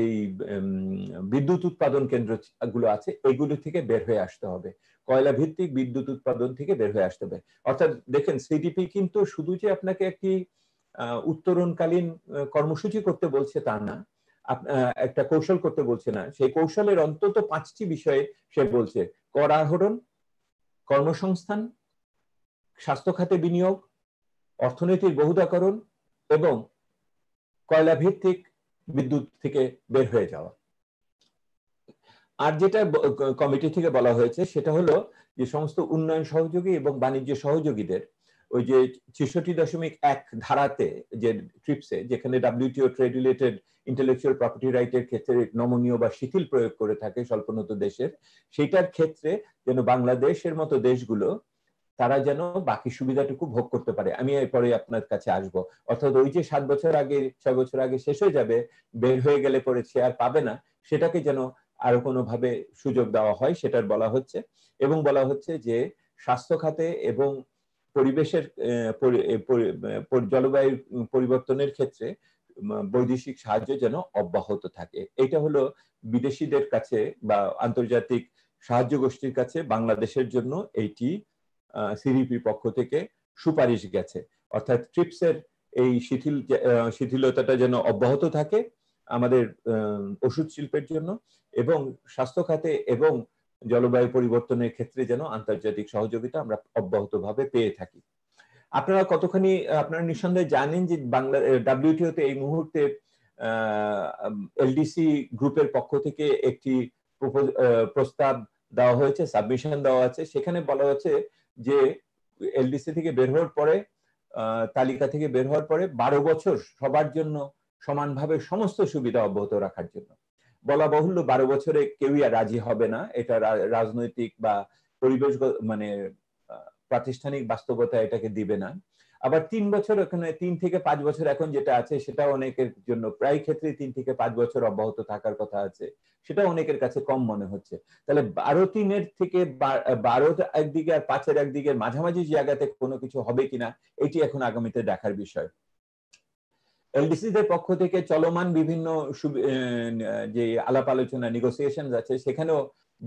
বিদ্যুৎ উৎপাদন কেন্দ্র গুলো আছে এগুলো থেকে বের হয়ে আসতে হবে কয়লা ভিত্তিক বিদ্যুৎ উৎপাদন থেকে বের হয়ে আসতে হবে অর্থাৎ দেখেন সিডিপি কিন্তু শুধু যে আপনাকে একটি উত্তরণকালীন কর্মসূচি করতে বলছে তা না একটা কৌশল করতে বলছে না সেই কৌশলের অন্তত পাঁচটি বিষয়ে সে বলছে কর আহরণ কর্মসংস্থান স্বাস্থ্য খাতে বিনিয়োগ অর্থনীতির বহুদাকরণ এবং কয়লা ভিত্তিক বিদ্যুৎ থেকে বের হয়ে যাওয়া আর যেটা কমিটি থেকে বলা হয়েছে সেটা হলো যে সমস্ত উন্নয়ন সহযোগী এবং বাণিজ্য সহযোগীদের ওই যে ছেষট্টি দশমিক এক ধারাতে যে ট্রিপসে যেখানে WTO trade related intellectual property রাইটের ক্ষেত্রে নমনীয় বা শিথিল প্রয়োগ করে থাকে স্বল্পোন্নত দেশের সেটার ক্ষেত্রে যেন বাংলাদেশের মতো দেশগুলো তারা যেন বাকি সুবিধাটুকু ভোগ করতে পারে আমি এরপরে আপনার কাছে আসব অর্থাৎ ওই যে সাত বছর আগে ছয় বছর আগে শেষ হয়ে যাবে বের হয়ে গেলে পরে সে আর পাবে না সেটাকে যেন আরো কোনোভাবে সুযোগ দেওয়া হয় সেটার বলা হচ্ছে এবং বলা হচ্ছে যে স্বাস্থ্য খাতে এবং পরিবেশের জলবায়ু পরিবর্তনের ক্ষেত্রে বৈদেশিক সাহায্য যেন অব্যাহত থাকে এটা হলো বিদেশিদের কাছে বা আন্তর্জাতিক সাহায্য গোষ্ঠীর কাছে বাংলাদেশের জন্য এইটি সিডিপি পক্ষ থেকে সুপারিশ গেছে অর্থাৎ ট্রিপসের এই শিথিল শিথিলতাটা যেন অব্যাহত থাকে আমাদের ওষুধ শিল্পের জন্য এবং স্বাস্থ্য খাতে এবং জলবায়ু পরিবর্তনের ক্ষেত্রে যেন আন্তর্জাতিক সহযোগিতা আমরা অব্যাহতভাবে পেয়ে থাকি আপনারা কতখানি আপনারা নিঃসন্দেহে জানেন যে বাংলা ডাব্লিউটিওতে এই মুহূর্তে এলডিসি গ্রুপের পক্ষ থেকে একটি প্রস্তাব দেওয়া হয়েছে সাবমিশন দেওয়া আছে সেখানে বলা হচ্ছে যে এলডিসি থেকে বের হওয়ার পরে তালিকা থেকে বের হওয়ার পরে বারো বছর সবার জন্য সমানভাবে সমস্ত সুবিধা অব্যাহত রাখার জন্য বলা বাহুল্য বারো বছরে কেউই আর রাজি হবে না এটা রাজনৈতিক বা পরিবেশ মানে প্রাতিষ্ঠানিক বাস্তবতা এটাকে দিবে না আবার তিন বছর ওখানে তিন থেকে পাঁচ বছর এখন যেটা আছে সেটা অনেকের জন্য প্রায় ক্ষেত্রে তিন থেকে পাঁচ বছর অব্যাহত থাকার কথা আছে সেটা অনেকের কাছে কম মনে হচ্ছে তাহলে বারো তিনের থেকে বারো একদিকে আর পাঁচের একদিকে মাঝামাঝি জায়গাতে কোনো কিছু হবে কিনা এটি এখন আগামীতে দেখার বিষয় এলডিসিদের পক্ষ থেকে চলমান বিভিন্ন যে আলাপ আলোচনা নেগোসিয়েশন আছে সেখানেও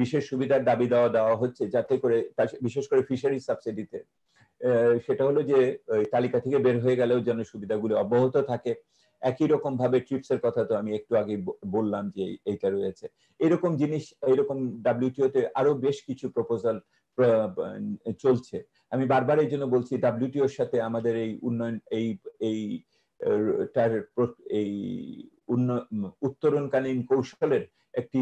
বিশেষ সুবিধার দাবি দেওয়া দেওয়া হচ্ছে যাতে করে বিশেষ করে ফিশারি সাবসিডিতে সেটা হলো যে তালিকা থেকে বের হয়ে গেলেও যেন সুবিধাগুলি অব্যাহত থাকে একই রকম ভাবে ট্রিপস এর কথা তো আমি একটু আগে বললাম যে এইটা রয়েছে এরকম জিনিস এরকম ডাব্লিউটিও তে আরো বেশ কিছু প্রপোজাল চলছে আমি বারবার এই জন্য বলছি ডাব্লিউটিওর সাথে আমাদের এই উন্নয়ন এই এই তার এই উত্তরণকালীন কৌশলের একটি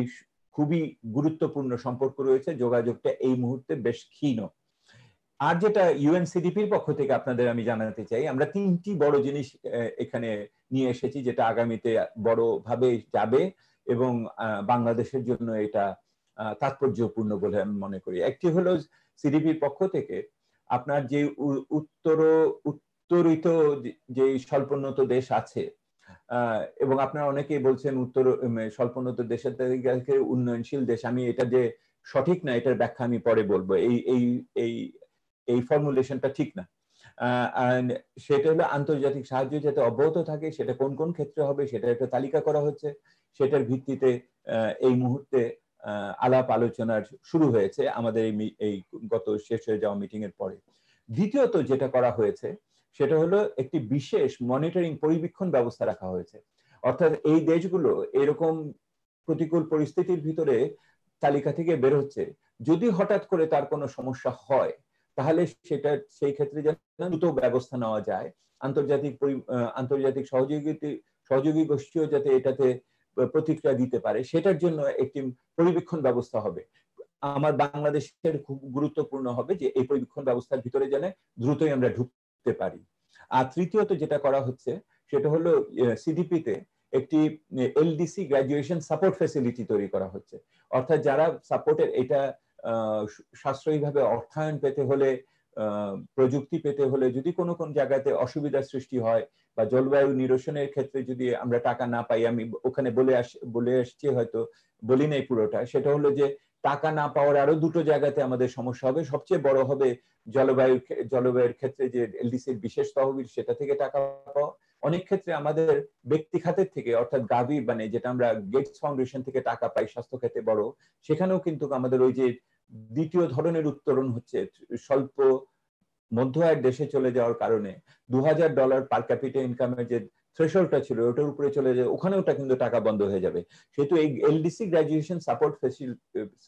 খুবই গুরুত্বপূর্ণ সম্পর্ক রয়েছে যোগাযোগটা এই মুহূর্তে বেশ ক্ষীণ আর যেটা ইউএনসিডিপির পক্ষ থেকে আপনাদের আমি জানাতে চাই আমরা তিনটি বড় জিনিস এখানে নিয়ে এসেছি যেটা আগামীতে বড় ভাবে যাবে এবং বাংলাদেশের জন্য এটা তাৎপর্যপূর্ণ বলে আমি মনে করি একটি হলো সিডিপির পক্ষ থেকে আপনার যে উত্তর উত্তরিত যে স্বল্পোন্নত দেশ আছে এবং আপনারা অনেকেই বলছেন উত্তর স্বল্পোন্নত দেশের উন্নয়নশীল দেশ আমি এটা যে সঠিক না এটার ব্যাখ্যা আমি পরে বলবো এই এই এই এই ফর্মুলেশনটা ঠিক না সেটা হলো আন্তর্জাতিক সাহায্য যাতে অব্যাহত থাকে সেটা কোন কোন ক্ষেত্রে হবে সেটা একটা তালিকা করা হচ্ছে সেটার ভিত্তিতে এই মুহূর্তে আলাপ আলোচনার শুরু হয়েছে আমাদের এই গত শেষ হয়ে যাওয়া মিটিং এর পরে দ্বিতীয়ত যেটা করা হয়েছে সেটা হলো একটি বিশেষ মনিটরিং পরিবীক্ষণ ব্যবস্থা রাখা হয়েছে অর্থাৎ এই দেশগুলো এরকম প্রতিকূল পরিস্থিতির ভিতরে তালিকা থেকে বের হচ্ছে যদি হঠাৎ করে তার কোনো সমস্যা হয় তাহলে সেটা সেই ক্ষেত্রে যেন দ্রুত ব্যবস্থা নেওয়া যায় আন্তর্জাতিক আন্তর্জাতিক সহযোগী সহযোগী গোষ্ঠীও যাতে এটাতে প্রতিক্রিয়া দিতে পারে সেটার জন্য একটি পরিবীক্ষণ ব্যবস্থা হবে আমার বাংলাদেশের খুব গুরুত্বপূর্ণ হবে যে এই পরিবীক্ষণ ব্যবস্থার ভিতরে যেন দ্রুতই আমরা ঢুকতে পারি আর তৃতীয়ত যেটা করা হচ্ছে সেটা হলো সিডিপিতে একটি এলডিসি গ্রাজুয়েশন সাপোর্ট ফ্যাসিলিটি তৈরি করা হচ্ছে অর্থাৎ যারা সাপোর্টের এটা সাশ্রয়ীভাবে অর্থায়ন পেতে হলে প্রযুক্তি পেতে হলে যদি কোনো কোন জায়গাতে অসুবিধার সৃষ্টি হয় বা জলবায়ু নিরসনের ক্ষেত্রে যদি আমরা টাকা না পাই আমি ওখানে বলে আস বলে আসছি হয়তো বলি নাই পুরোটা সেটা হলো যে টাকা না পাওয়ার আরো দুটো জায়গাতে আমাদের সমস্যা হবে সবচেয়ে বড় হবে জলবায়ু জলবায়ুর ক্ষেত্রে যে এলডিসির বিশেষ তহবিল সেটা থেকে টাকা পাওয়া অনেক ক্ষেত্রে আমাদের ব্যক্তি খাতের থেকে অর্থাৎ গাভি মানে যেটা আমরা গেটস ফাউন্ডেশন থেকে টাকা পাই স্বাস্থ্য খাতে বড় সেখানেও কিন্তু আমাদের ওই যে দ্বিতীয় ধরনের উত্তরণ হচ্ছে স্বল্প মধ্য আয়ের দেশে চলে যাওয়ার কারণে দু ডলার পার ক্যাপিটাল ইনকামের যে থ্রেশলটা ছিল ওটার উপরে চলে যায় ওখানে ওটা কিন্তু টাকা বন্ধ হয়ে যাবে সেহেতু এই এলডিসি গ্রাজুয়েশন সাপোর্ট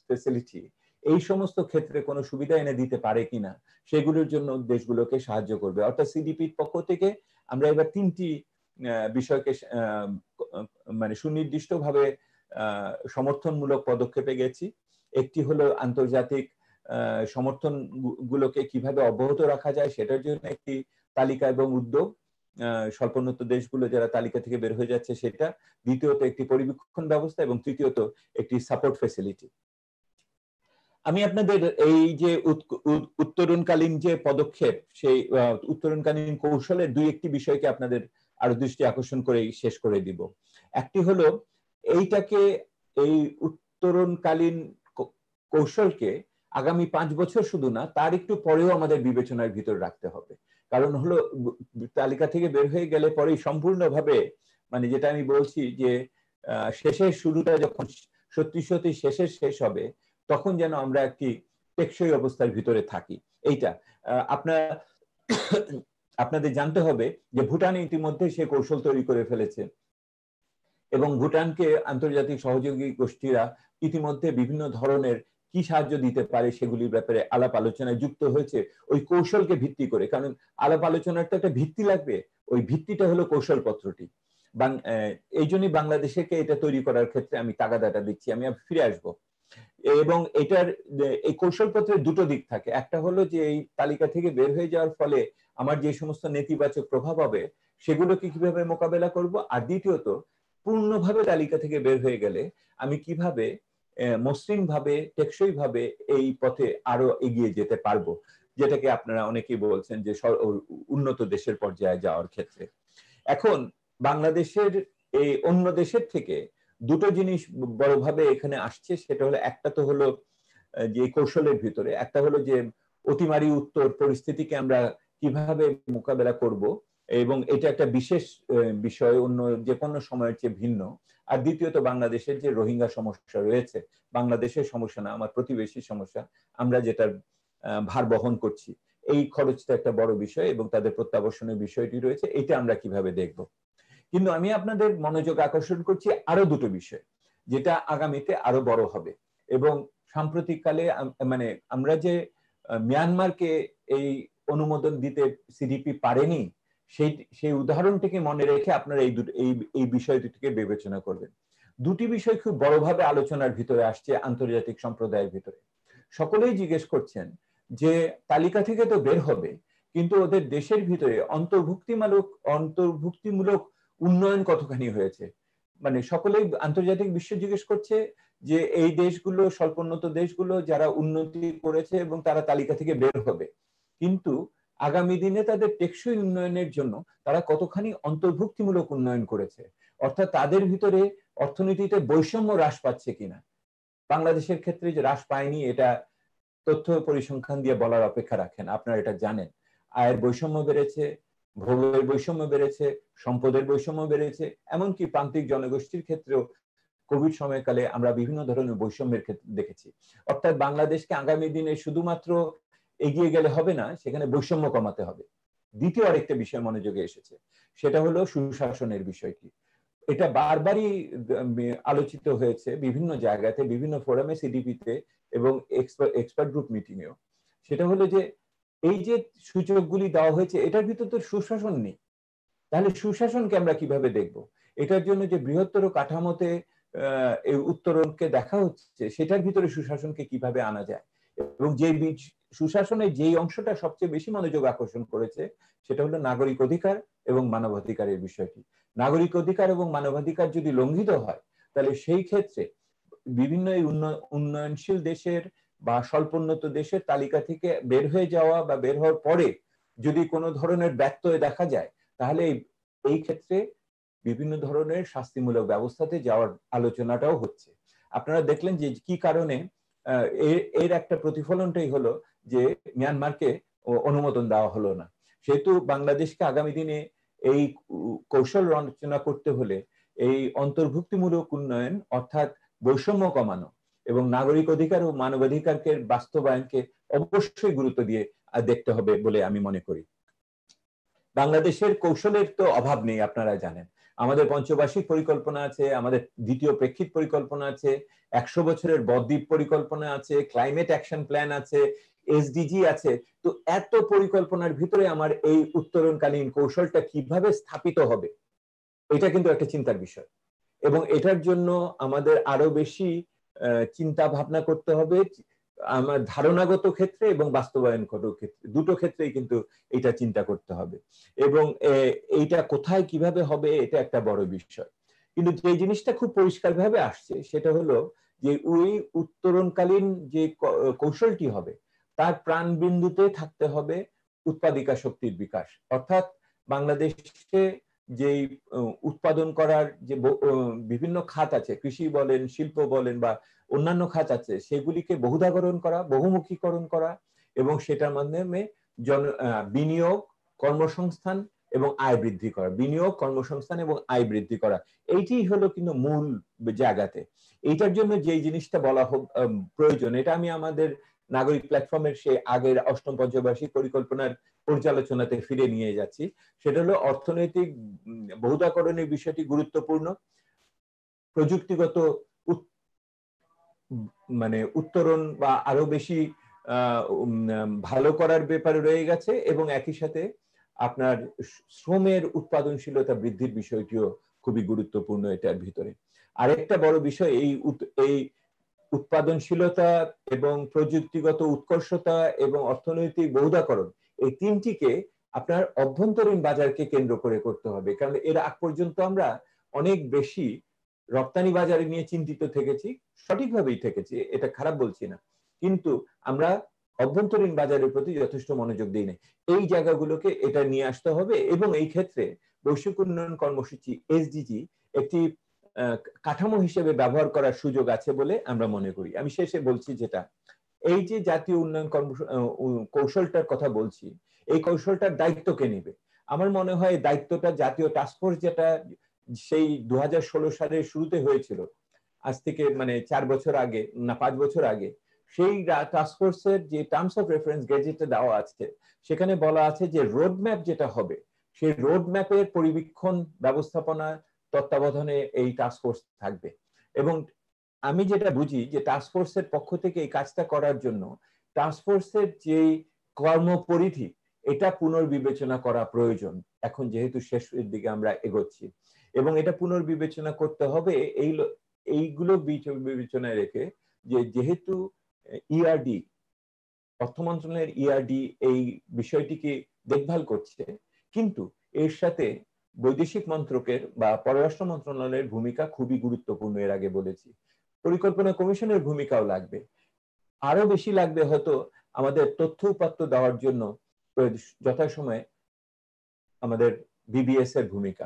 ফেসিলিটি এই সমস্ত ক্ষেত্রে কোনো সুবিধা এনে দিতে পারে কিনা সেগুলোর জন্য দেশগুলোকে সাহায্য করবে অর্থাৎ সিডিপির পক্ষ থেকে আমরা এবার তিনটি বিষয়কে মানে সুনির্দিষ্টভাবে সমর্থনমূলক পদক্ষেপে গেছি একটি হলো আন্তর্জাতিক সমর্থন গুলোকে কিভাবে অব্যাহত রাখা যায় সেটার জন্য একটি তালিকা এবং উদ্যোগ স্বল্পোন্নত দেশগুলো যারা তালিকা থেকে বের হয়ে যাচ্ছে সেটা দ্বিতীয়ত একটি পরিবীক্ষণ ব্যবস্থা এবং তৃতীয়ত একটি সাপোর্ট ফেসিলিটি আমি আপনাদের এই যে উত্তরণকালীন যে পদক্ষেপ সেই উত্তরণকালীন কৌশলের দুই একটি বিষয়কে আপনাদের আরো দৃষ্টি আকর্ষণ করে শেষ করে দিব একটি হলো এইটাকে এই উত্তরণকালীন কৌশলকে আগামী পাঁচ বছর শুধু না তার একটু পরেও আমাদের বিবেচনার ভিতর রাখতে হবে কারণ হলো তালিকা থেকে বের হয়ে গেলে পরেই সম্পূর্ণভাবে মানে যেটা আমি বলছি যে শেষের শুরুটা যখন সত্যি সত্যি শেষের শেষ হবে তখন যেন আমরা একটি টেকসই অবস্থার ভিতরে থাকি এইটা আপনার আপনাদের জানতে হবে যে ভুটান ইতিমধ্যে সে কৌশল তৈরি করে ফেলেছে এবং ভুটানকে আন্তর্জাতিক সহযোগী গোষ্ঠীরা ইতিমধ্যে বিভিন্ন ধরনের কি সাহায্য দিতে পারে সেগুলির ব্যাপারে আলাপ আলোচনায় যুক্ত হয়েছে ওই কৌশলকে ভিত্তি করে কারণ আলাপ আলোচনার তো একটা ভিত্তি লাগবে ওই ভিত্তিটা হলো কৌশল পত্রটি এই জন্যই বাংলাদেশকে এটা তৈরি করার ক্ষেত্রে আমি তাগাদাটা দিচ্ছি আমি ফিরে আসব এবং এটার এই কৌশলপত্রের দুটো দিক থাকে একটা হলো যে এই তালিকা থেকে বের হয়ে যাওয়ার ফলে আমার যে সমস্ত নেতিবাচক প্রভাব হবে সেগুলোকে কিভাবে মোকাবেলা করব আর দ্বিতীয়ত পূর্ণভাবে তালিকা থেকে বের হয়ে গেলে আমি কিভাবে মসৃণ ভাবে টেকসই ভাবে এই পথে আরো এগিয়ে যেতে পারবো যেটাকে আপনারা অনেকেই বলছেন যে উন্নত দেশের পর্যায়ে যাওয়ার ক্ষেত্রে এখন বাংলাদেশের এই অন্য দেশের থেকে দুটো জিনিস বড়ভাবে এখানে আসছে সেটা হলো একটা তো হলো যে কৌশলের ভিতরে একটা হলো যে অতিমারি উত্তর পরিস্থিতিকে আমরা কিভাবে মোকাবেলা করব এবং এটা একটা বিশেষ বিষয় অন্য যে কোনো সময়ের চেয়ে ভিন্ন আর দ্বিতীয়ত বাংলাদেশের যে রোহিঙ্গা সমস্যা রয়েছে বাংলাদেশের সমস্যা না আমার প্রতিবেশী সমস্যা আমরা যেটার ভার বহন করছি এই খরচটা একটা বড় বিষয় এবং তাদের প্রত্যাবর্ষণের বিষয়টি রয়েছে এটা আমরা কিভাবে দেখব কিন্তু আমি আপনাদের মনোযোগ আকর্ষণ করছি আরো দুটো বিষয় যেটা আগামীতে আরো বড় হবে এবং সাম্প্রতিক কালে মানে আমরা যে মিয়ানমারকে এই অনুমোদন দিতে সিডিপি পারেনি সেই সেই উদাহরণটিকে মনে রেখে আপনারা এই দুটো এই এই বিষয় দুটিকে বিবেচনা করবেন দুটি বিষয় খুব বড়ভাবে আলোচনার ভিতরে আসছে আন্তর্জাতিক সম্প্রদায়ের ভিতরে সকলেই জিজ্ঞেস করছেন যে তালিকা থেকে তো বের হবে কিন্তু ওদের দেশের ভিতরে অন্তর্ভুক্তিমূলক অন্তর্ভুক্তিমূলক উন্নয়ন কতখানি হয়েছে মানে সকলেই আন্তর্জাতিক বিশ্ব জিজ্ঞেস করছে যে এই দেশগুলো স্বল্পোন্নত দেশগুলো যারা উন্নতি করেছে এবং তারা তালিকা থেকে বের হবে কিন্তু আগামী দিনে তাদের টেকসই উন্নয়নের জন্য তারা কতখানি অন্তর্ভুক্তিমূলক উন্নয়ন করেছে অর্থাৎ তাদের ভিতরে অর্থনীতিতে বৈষম্য হ্রাস পাচ্ছে কিনা বাংলাদেশের ক্ষেত্রে যে হ্রাস পায়নি এটা তথ্য পরিসংখ্যান দিয়ে বলার অপেক্ষা রাখেন আপনারা এটা জানেন আয়ের বৈষম্য বেড়েছে ভৌগোলের বৈষম্য বেড়েছে সম্পদের বৈষম্য বেড়েছে এমনকি প্রান্তিক জনগোষ্ঠীর ক্ষেত্রেও কোভিড সময়কালে আমরা বিভিন্ন ধরনের বৈষম্যের ক্ষেত্রে দেখেছি অর্থাৎ বাংলাদেশকে আগামী দিনে শুধুমাত্র এগিয়ে গেলে হবে না সেখানে বৈষম্য কমাতে হবে দ্বিতীয় আরেকটা বিষয় মনোযোগে এসেছে সেটা হলো সুশাসনের বিষয়টি এটা বারবারই আলোচিত হয়েছে বিভিন্ন জায়গাতে বিভিন্ন ফোরামে সিডিপিতে এবং এক্সপার্ট গ্রুপ মিটিংয়েও সেটা হলো যে এই যে সুযোগগুলি দেওয়া হয়েছে এটার ভিতর তো সুশাসন নেই তাহলে সুশাসনকে আমরা কিভাবে দেখব এটার জন্য যে বৃহত্তর কাঠামোতে উত্তরণকে দেখা হচ্ছে সেটার ভিতরে সুশাসনকে কিভাবে আনা যায় এবং যে বীজ সুশাসনের যেই অংশটা সবচেয়ে বেশি মনোযোগ আকর্ষণ করেছে সেটা হলো নাগরিক অধিকার এবং মানবাধিকারের বিষয়টি নাগরিক অধিকার এবং মানবাধিকার যদি লঙ্ঘিত হয় তাহলে সেই ক্ষেত্রে বিভিন্ন উন্নয়নশীল দেশের বা স্বল্পোন্নত দেশের তালিকা থেকে বের হয়ে যাওয়া বা বের হওয়ার পরে যদি কোনো ধরনের ব্যত্যয় দেখা যায় তাহলে এই ক্ষেত্রে বিভিন্ন ধরনের শাস্তিমূলক ব্যবস্থাতে যাওয়ার আলোচনাটাও হচ্ছে আপনারা দেখলেন যে কি কারণে এর একটা প্রতিফলনটাই হলো যে মিয়ানমারকে অনুমোদন দেওয়া হলো না সেহেতু বাংলাদেশকে আগামী দিনে এই কৌশল রচনা করতে হলে এই অন্তর্ভুক্তিমূলক উন্নয়ন অর্থাৎ বৈষম্য কমানো এবং নাগরিক অধিকার ও মানবাধিকারকে বাস্তবায়নকে অবশ্যই গুরুত্ব দিয়ে দেখতে হবে বলে আমি মনে করি বাংলাদেশের কৌশলের তো অভাব নেই আপনারা জানেন আমাদের পঞ্চবার্ষিক পরিকল্পনা আছে আমাদের দ্বিতীয় প্রেক্ষিত পরিকল্পনা আছে একশো বছরের বদ্বীপ পরিকল্পনা আছে ক্লাইমেট অ্যাকশন প্ল্যান আছে এসডিজি আছে তো এত পরিকল্পনার ভিতরে আমার এই উত্তরণকালীন কৌশলটা কিভাবে স্থাপিত হবে এটা কিন্তু একটা চিন্তার বিষয় এবং এটার জন্য আমাদের আরো বেশি চিন্তা ভাবনা করতে হবে আমার ধারণাগত ক্ষেত্রে এবং বাস্তবায়নগত ক্ষেত্রে দুটো ক্ষেত্রেই কিন্তু এটা চিন্তা করতে হবে এবং এইটা কোথায় কিভাবে হবে এটা একটা বড় বিষয় কিন্তু যে জিনিসটা খুব পরিষ্কারভাবে আসছে সেটা হলো যে ওই উত্তরণকালীন যে কৌশলটি হবে তার প্রাণবিন্দুতে থাকতে হবে উৎপাদিকা শক্তির বিকাশ অর্থাৎ বাংলাদেশে যে উৎপাদন করার যে বিভিন্ন খাত আছে কৃষি বলেন শিল্প বলেন বা অন্যান্য খাত আছে সেগুলিকে বহুধাকরণ করা বহুমুখীকরণ করা এবং সেটার মাধ্যমে জন বিনিয়োগ কর্মসংস্থান এবং আয় বৃদ্ধি করা বিনিয়োগ কর্মসংস্থান এবং আয় বৃদ্ধি করা এইটি হলো কিন্তু মূল জায়গাতে এইটার জন্য যে জিনিসটা বলা হোক প্রয়োজন এটা আমি আমাদের নাগরিক প্ল্যাটফর্মের সে আগের অষ্টম পঞ্চবার্ষিক পরিকল্পনার পর্যালোচনাতে ফিরে নিয়ে যাচ্ছি সেটা হলো অর্থনৈতিক বহুদাকরণের বিষয়টি গুরুত্বপূর্ণ প্রযুক্তিগত মানে উত্তরণ বা আরো বেশি ভালো করার ব্যাপারে রয়ে গেছে এবং একই সাথে আপনার শ্রমের উৎপাদনশীলতা বৃদ্ধির বিষয়টিও খুবই গুরুত্বপূর্ণ এটার ভিতরে আরেকটা বড় বিষয় এই এই উৎপাদনশীলতা এবং প্রযুক্তিগত উৎকর্ষতা এবং অর্থনৈতিক বহুদাকরণ এই তিনটিকে আপনার অভ্যন্তরীণ বাজারকে কেন্দ্র করে করতে হবে কারণ এর আগ পর্যন্ত আমরা অনেক বেশি রপ্তানি বাজারে নিয়ে চিন্তিত থেকেছি সঠিকভাবেই থেকেছি এটা খারাপ বলছি না কিন্তু আমরা অভ্যন্তরীণ বাজারের প্রতি যথেষ্ট মনোযোগ দিই না এই জায়গাগুলোকে এটা নিয়ে আসতে হবে এবং এই ক্ষেত্রে বৈশ্বিক উন্নয়ন কর্মসূচি এসডিজি একটি কাঠামো হিসেবে ব্যবহার করার সুযোগ আছে বলে আমরা মনে করি আমি শেষে বলছি যেটা এই যে জাতীয় উন্নয়ন কর্ম কৌশলটার কথা বলছি এই কৌশলটার দায়িত্ব কে নেবে আমার মনে হয় দায়িত্বটা জাতীয় টাস্কফোর্স যেটা সেই দু সালের শুরুতে হয়েছিল আজ থেকে মানে চার বছর আগে না পাঁচ বছর আগে সেই টাস্কফোর্সের যে টার্মস অফ রেফারেন্স গেজেটে দেওয়া আছে সেখানে বলা আছে যে রোডম্যাপ যেটা হবে সেই রোডম্যাপের পরিবীক্ষণ ব্যবস্থাপনা তত্ত্বাবধানে এই টাস্ক ফোর্স থাকবে এবং আমি যেটা বুঝি যে টাস্ক ফোর্সের পক্ষ থেকে এই কাজটা করার জন্য টাস্ক ফোর্সের যে কর্মপরিধি এটা পুনর্বিবেচনা করা প্রয়োজন এখন যেহেতু শেষের দিকে আমরা এগোচ্ছি এবং এটা পুনর্বিবেচনা করতে হবে এই এইগুলো বিবেচনায় রেখে যে যেহেতু ইআরডি e অর্থ মন্ত্রণালয়ের ইআরডি e এই বিষয়টিকে দেখভাল করছে কিন্তু এর সাথে বৈদেশিক মন্ত্রকের বা পররাষ্ট্র মন্ত্রণালয়ের ভূমিকা খুবই গুরুত্বপূর্ণ এর আগে বলেছি পরিকল্পনা কমিশনের ভূমিকাও লাগবে আরো বেশি লাগবে হয়তো আমাদের তথ্য উপাত্ত দেওয়ার জন্য যথাসময়ে আমাদের বিবিএস এর ভূমিকা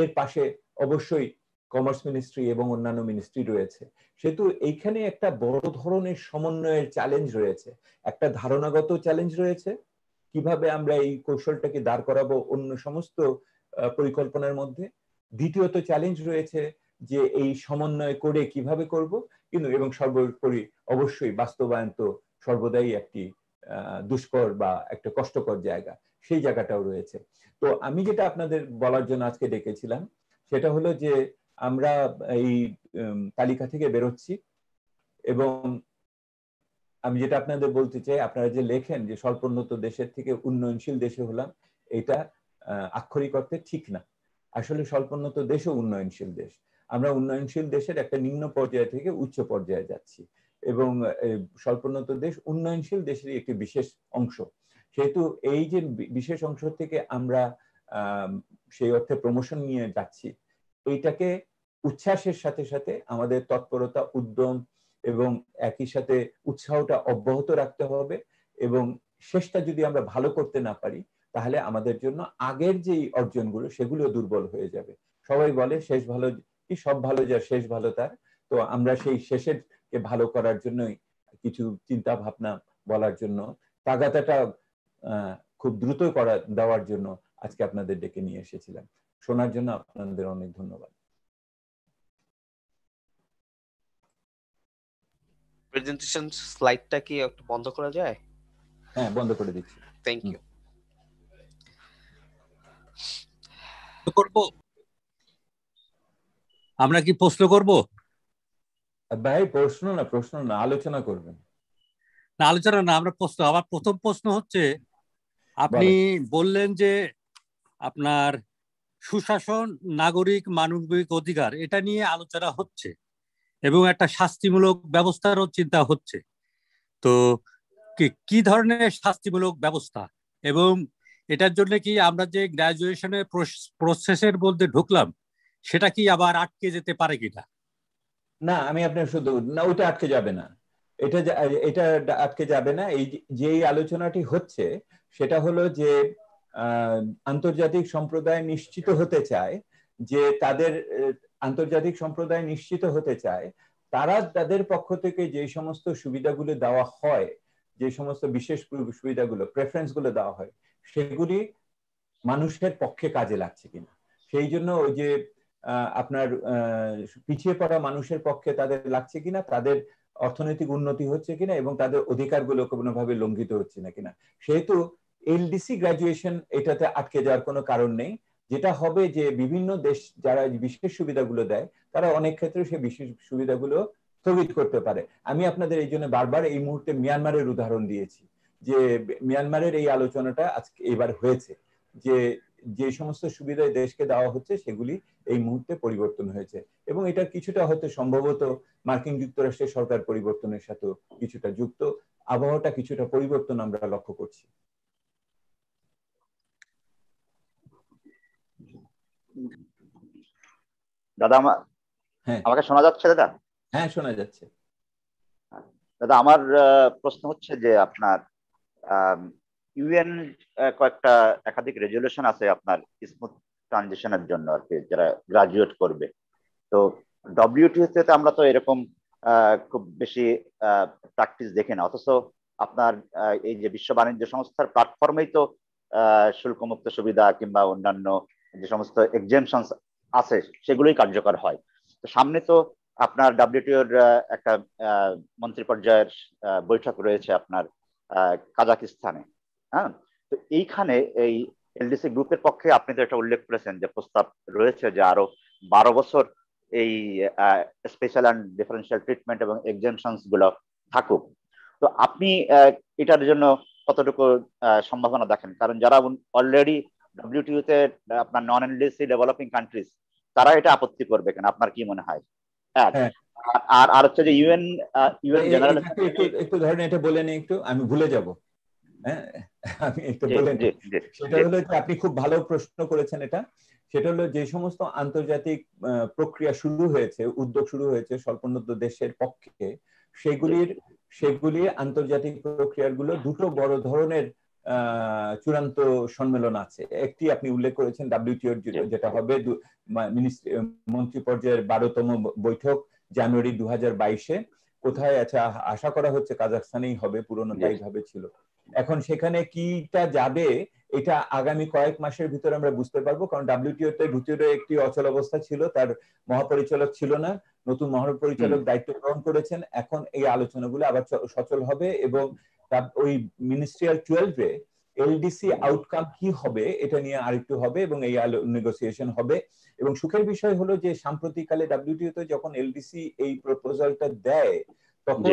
এর পাশে অবশ্যই কমার্স মিনিস্ট্রি এবং অন্যান্য মিনিস্ট্রি রয়েছে সেহেতু এইখানে একটা বড় ধরনের সমন্বয়ের চ্যালেঞ্জ রয়েছে একটা ধারণাগত চ্যালেঞ্জ রয়েছে কিভাবে আমরা এই কৌশলটাকে দাঁড় করাবো অন্য সমস্ত পরিকল্পনার মধ্যে দ্বিতীয়ত চ্যালেঞ্জ রয়েছে যে এই সমন্বয় করে কিভাবে করব কিন্তু এবং সর্বোপরি অবশ্যই বাস্তবায়ন তো সর্বদাই একটি দুষ্কর বা একটা কষ্টকর জায়গা সেই জায়গাটাও রয়েছে তো আমি যেটা আপনাদের বলার জন্য আজকে ডেকেছিলাম সেটা হলো যে আমরা এই তালিকা থেকে বেরোচ্ছি এবং আমি যেটা আপনাদের বলতে চাই আপনারা যে লেখেন যে স্বল্পোন্নত দেশের থেকে উন্নয়নশীল দেশে হলাম এটা আক্ষরিক অর্থে ঠিক না আসলে স্বল্পোন্নত দেশও উন্নয়নশীল দেশ আমরা উন্নয়নশীল দেশের একটা নিম্ন পর্যায় থেকে উচ্চ পর্যায়ে যাচ্ছি এবং স্বল্পোন্নত দেশ উন্নয়নশীল দেশেরই একটি বিশেষ অংশ সেহেতু এই যে বিশেষ অংশ থেকে আমরা সেই অর্থে প্রমোশন নিয়ে যাচ্ছি এইটাকে উচ্ছ্বাসের সাথে সাথে আমাদের তৎপরতা উদ্যম এবং একই সাথে উৎসাহটা অব্যাহত রাখতে হবে এবং শেষটা যদি আমরা ভালো করতে না পারি তাহলে আমাদের জন্য আগের যেই অর্জনগুলো সেগুলো দুর্বল হয়ে যাবে সবাই বলে শেষ ভালো কি সব ভালো যার শেষ ভালো তার তো আমরা সেই শেষের কে ভালো করার জন্যই কিছু চিন্তা ভাবনা বলার জন্য তাগাতাটা খুব দ্রুত করা দেওয়ার জন্য আজকে আপনাদের ডেকে নিয়ে এসেছিলাম শোনার জন্য আপনাদের অনেক ধন্যবাদ প্রেজেন্টেশন স্লাইডটা কি একটু বন্ধ করা যায় হ্যাঁ বন্ধ করে দিচ্ছি থ্যাংক ইউ করব আমরা কি প্রশ্ন করব ভাই প্রশ্ন না প্রশ্ন না আলোচনা করবেন না আলোচনা না আমরা প্রশ্ন আমার প্রথম প্রশ্ন হচ্ছে আপনি বললেন যে আপনার সুশাসন নাগরিক মানবিক অধিকার এটা নিয়ে আলোচনা হচ্ছে এবং একটা শাস্তিমূলক ব্যবস্থারও চিন্তা হচ্ছে তো কি ধরনের শাস্তিমূলক ব্যবস্থা এবং এটার জন্য কি আমরা যে গ্রাজুয়েশনের প্রসেসের মধ্যে ঢুকলাম সেটা কি আবার আটকে যেতে পারে কিনা না আমি আপনার শুধু না ওটা আটকে যাবে না এটা এটা আটকে যাবে না এই যে আলোচনাটি হচ্ছে সেটা হলো যে আন্তর্জাতিক সম্প্রদায় নিশ্চিত হতে চায় যে তাদের আন্তর্জাতিক সম্প্রদায় নিশ্চিত হতে চায় তারা তাদের পক্ষ থেকে যে সমস্ত সুবিধাগুলো দেওয়া হয় যে সমস্ত বিশেষ সুবিধাগুলো প্রেফারেন্স গুলো দেওয়া হয় সেগুলি মানুষের পক্ষে কাজে লাগছে কিনা সেই জন্য ওই যে আপনার পিছিয়ে পড়া মানুষের পক্ষে তাদের লাগছে কিনা তাদের অর্থনৈতিক উন্নতি হচ্ছে কিনা এবং তাদের অধিকারগুলো কোনোভাবে লঙ্ঘিত হচ্ছে না কিনা সেহেতু এলডিসি গ্রাজুয়েশন এটাতে আটকে যাওয়ার কোনো কারণ নেই যেটা হবে যে বিভিন্ন দেশ যারা বিশেষ সুবিধাগুলো দেয় তারা অনেক ক্ষেত্রে সেই বিশেষ সুবিধাগুলো স্থগিত করতে পারে আমি আপনাদের এই জন্য বারবার এই মুহূর্তে মিয়ানমারের উদাহরণ দিয়েছি যে মিয়ানমারের এই আলোচনাটা আজকে এবার হয়েছে যে যে সমস্ত সুবিধা দেশকে দেওয়া হচ্ছে সেগুলি এই মুহূর্তে পরিবর্তন হয়েছে এবং এটা কিছুটা হয়তো সম্ভবত মার্কিন যুক্তরাষ্ট্রের সরকার পরিবর্তনের সাথে কিছুটা যুক্ত আবহাওয়াটা কিছুটা পরিবর্তন আমরা লক্ষ্য করছি দাদা আমার হ্যাঁ। আমাকে শোনা যাচ্ছে দাদা হ্যাঁ শোনা যাচ্ছে দাদা আমার প্রশ্ন হচ্ছে যে আপনার ইউএন কয়েকটা একাধিক রেজুলেশন আছে আপনার স্মুথ ট্রানজিশনের জন্য আর কি যারা গ্রাজুয়েট করবে তো ডব্লিউটিএসতে আমরা তো এরকম খুব বেশি প্র্যাকটিস দেখি না অথচ আপনার এই যে বিশ্ব বাণিজ্য সংস্থার প্ল্যাটফর্মেই তো শুল্কমুক্ত সুবিধা কিংবা অন্যান্য যে সমস্ত এক্সেমশন আছে সেগুলোই কার্যকর হয় তো সামনে তো আপনার ডাব্লিউটিওর একটা মন্ত্রী পর্যায়ের বৈঠক রয়েছে আপনার কাজাকিস্তানে হ্যাঁ তো এইখানে এই এলডিসি গ্রুপের পক্ষে আপনি তো এটা উল্লেখ করেছেন যে প্রস্তাব রয়েছে যে আরো বারো বছর এই স্পেশাল অ্যান্ড ডিফারেন্সিয়াল ট্রিটমেন্ট এবং এক্সামশনস গুলো থাকুক তো আপনি এটার জন্য কতটুকু সম্ভাবনা দেখেন কারণ যারা অলরেডি তে আপনার নন এলডিসি ডেভেলপিং কান্ট্রিজ তারা এটা আপত্তি করবে কেন আপনার কি মনে হয় আর আর হচ্ছে যে ইউএন ইউএন জেনারেল একটু ধরেন এটা বলে একটু আমি ভুলে যাব হ্যাঁ? আমি একটু বলে সেটা হলো যে আপনি খুব ভালো প্রশ্ন করেছেন এটা সেটা হলো যে সমস্ত আন্তর্জাতিক প্রক্রিয়া শুরু হয়েছে উদ্যোগ শুরু হয়েছে স্বল্পোন্নত দেশের পক্ষে সেগুলির সেগুলি আন্তর্জাতিক প্রক্রিয়াগুলো দুটো বড় ধরনের চূড়ান্ত সম্মেলন আছে একটি আপনি উল্লেখ করেছেন ডাব্লিউটিওর যেটা হবে মন্ত্রী পর্যায়ের বারোতম বৈঠক জানুয়ারি দু বাইশে কোথায় আছে আশা করা হচ্ছে কাজাকস্তানেই হবে পুরনো তাই ভাবে ছিল এখন সেখানে কিটা যাবে এটা আগামী কয়েক মাসের ভিতরে আমরা বুঝতে পারবো কারণ ডাব্লিউটিও তে ভিতরে একটি অচল অবস্থা ছিল তার মহাপরিচালক ছিল না নতুন মহাপরিচালক দায়িত্ব গ্রহণ করেছেন এখন এই আলোচনাগুলো আবার সচল হবে এবং ওই মিনিস্ট্রিয়াল টুয়েলভে এলডিসি আউটকাম কি হবে এটা নিয়ে আরেকটু হবে এবং এই নেগোসিয়েশন হবে এবং সুখের বিষয় হলো যে সাম্প্রতিককালে ডাব্লিউটিওতে যখন এলডিসি এই প্রপোজালটা দেয় তখন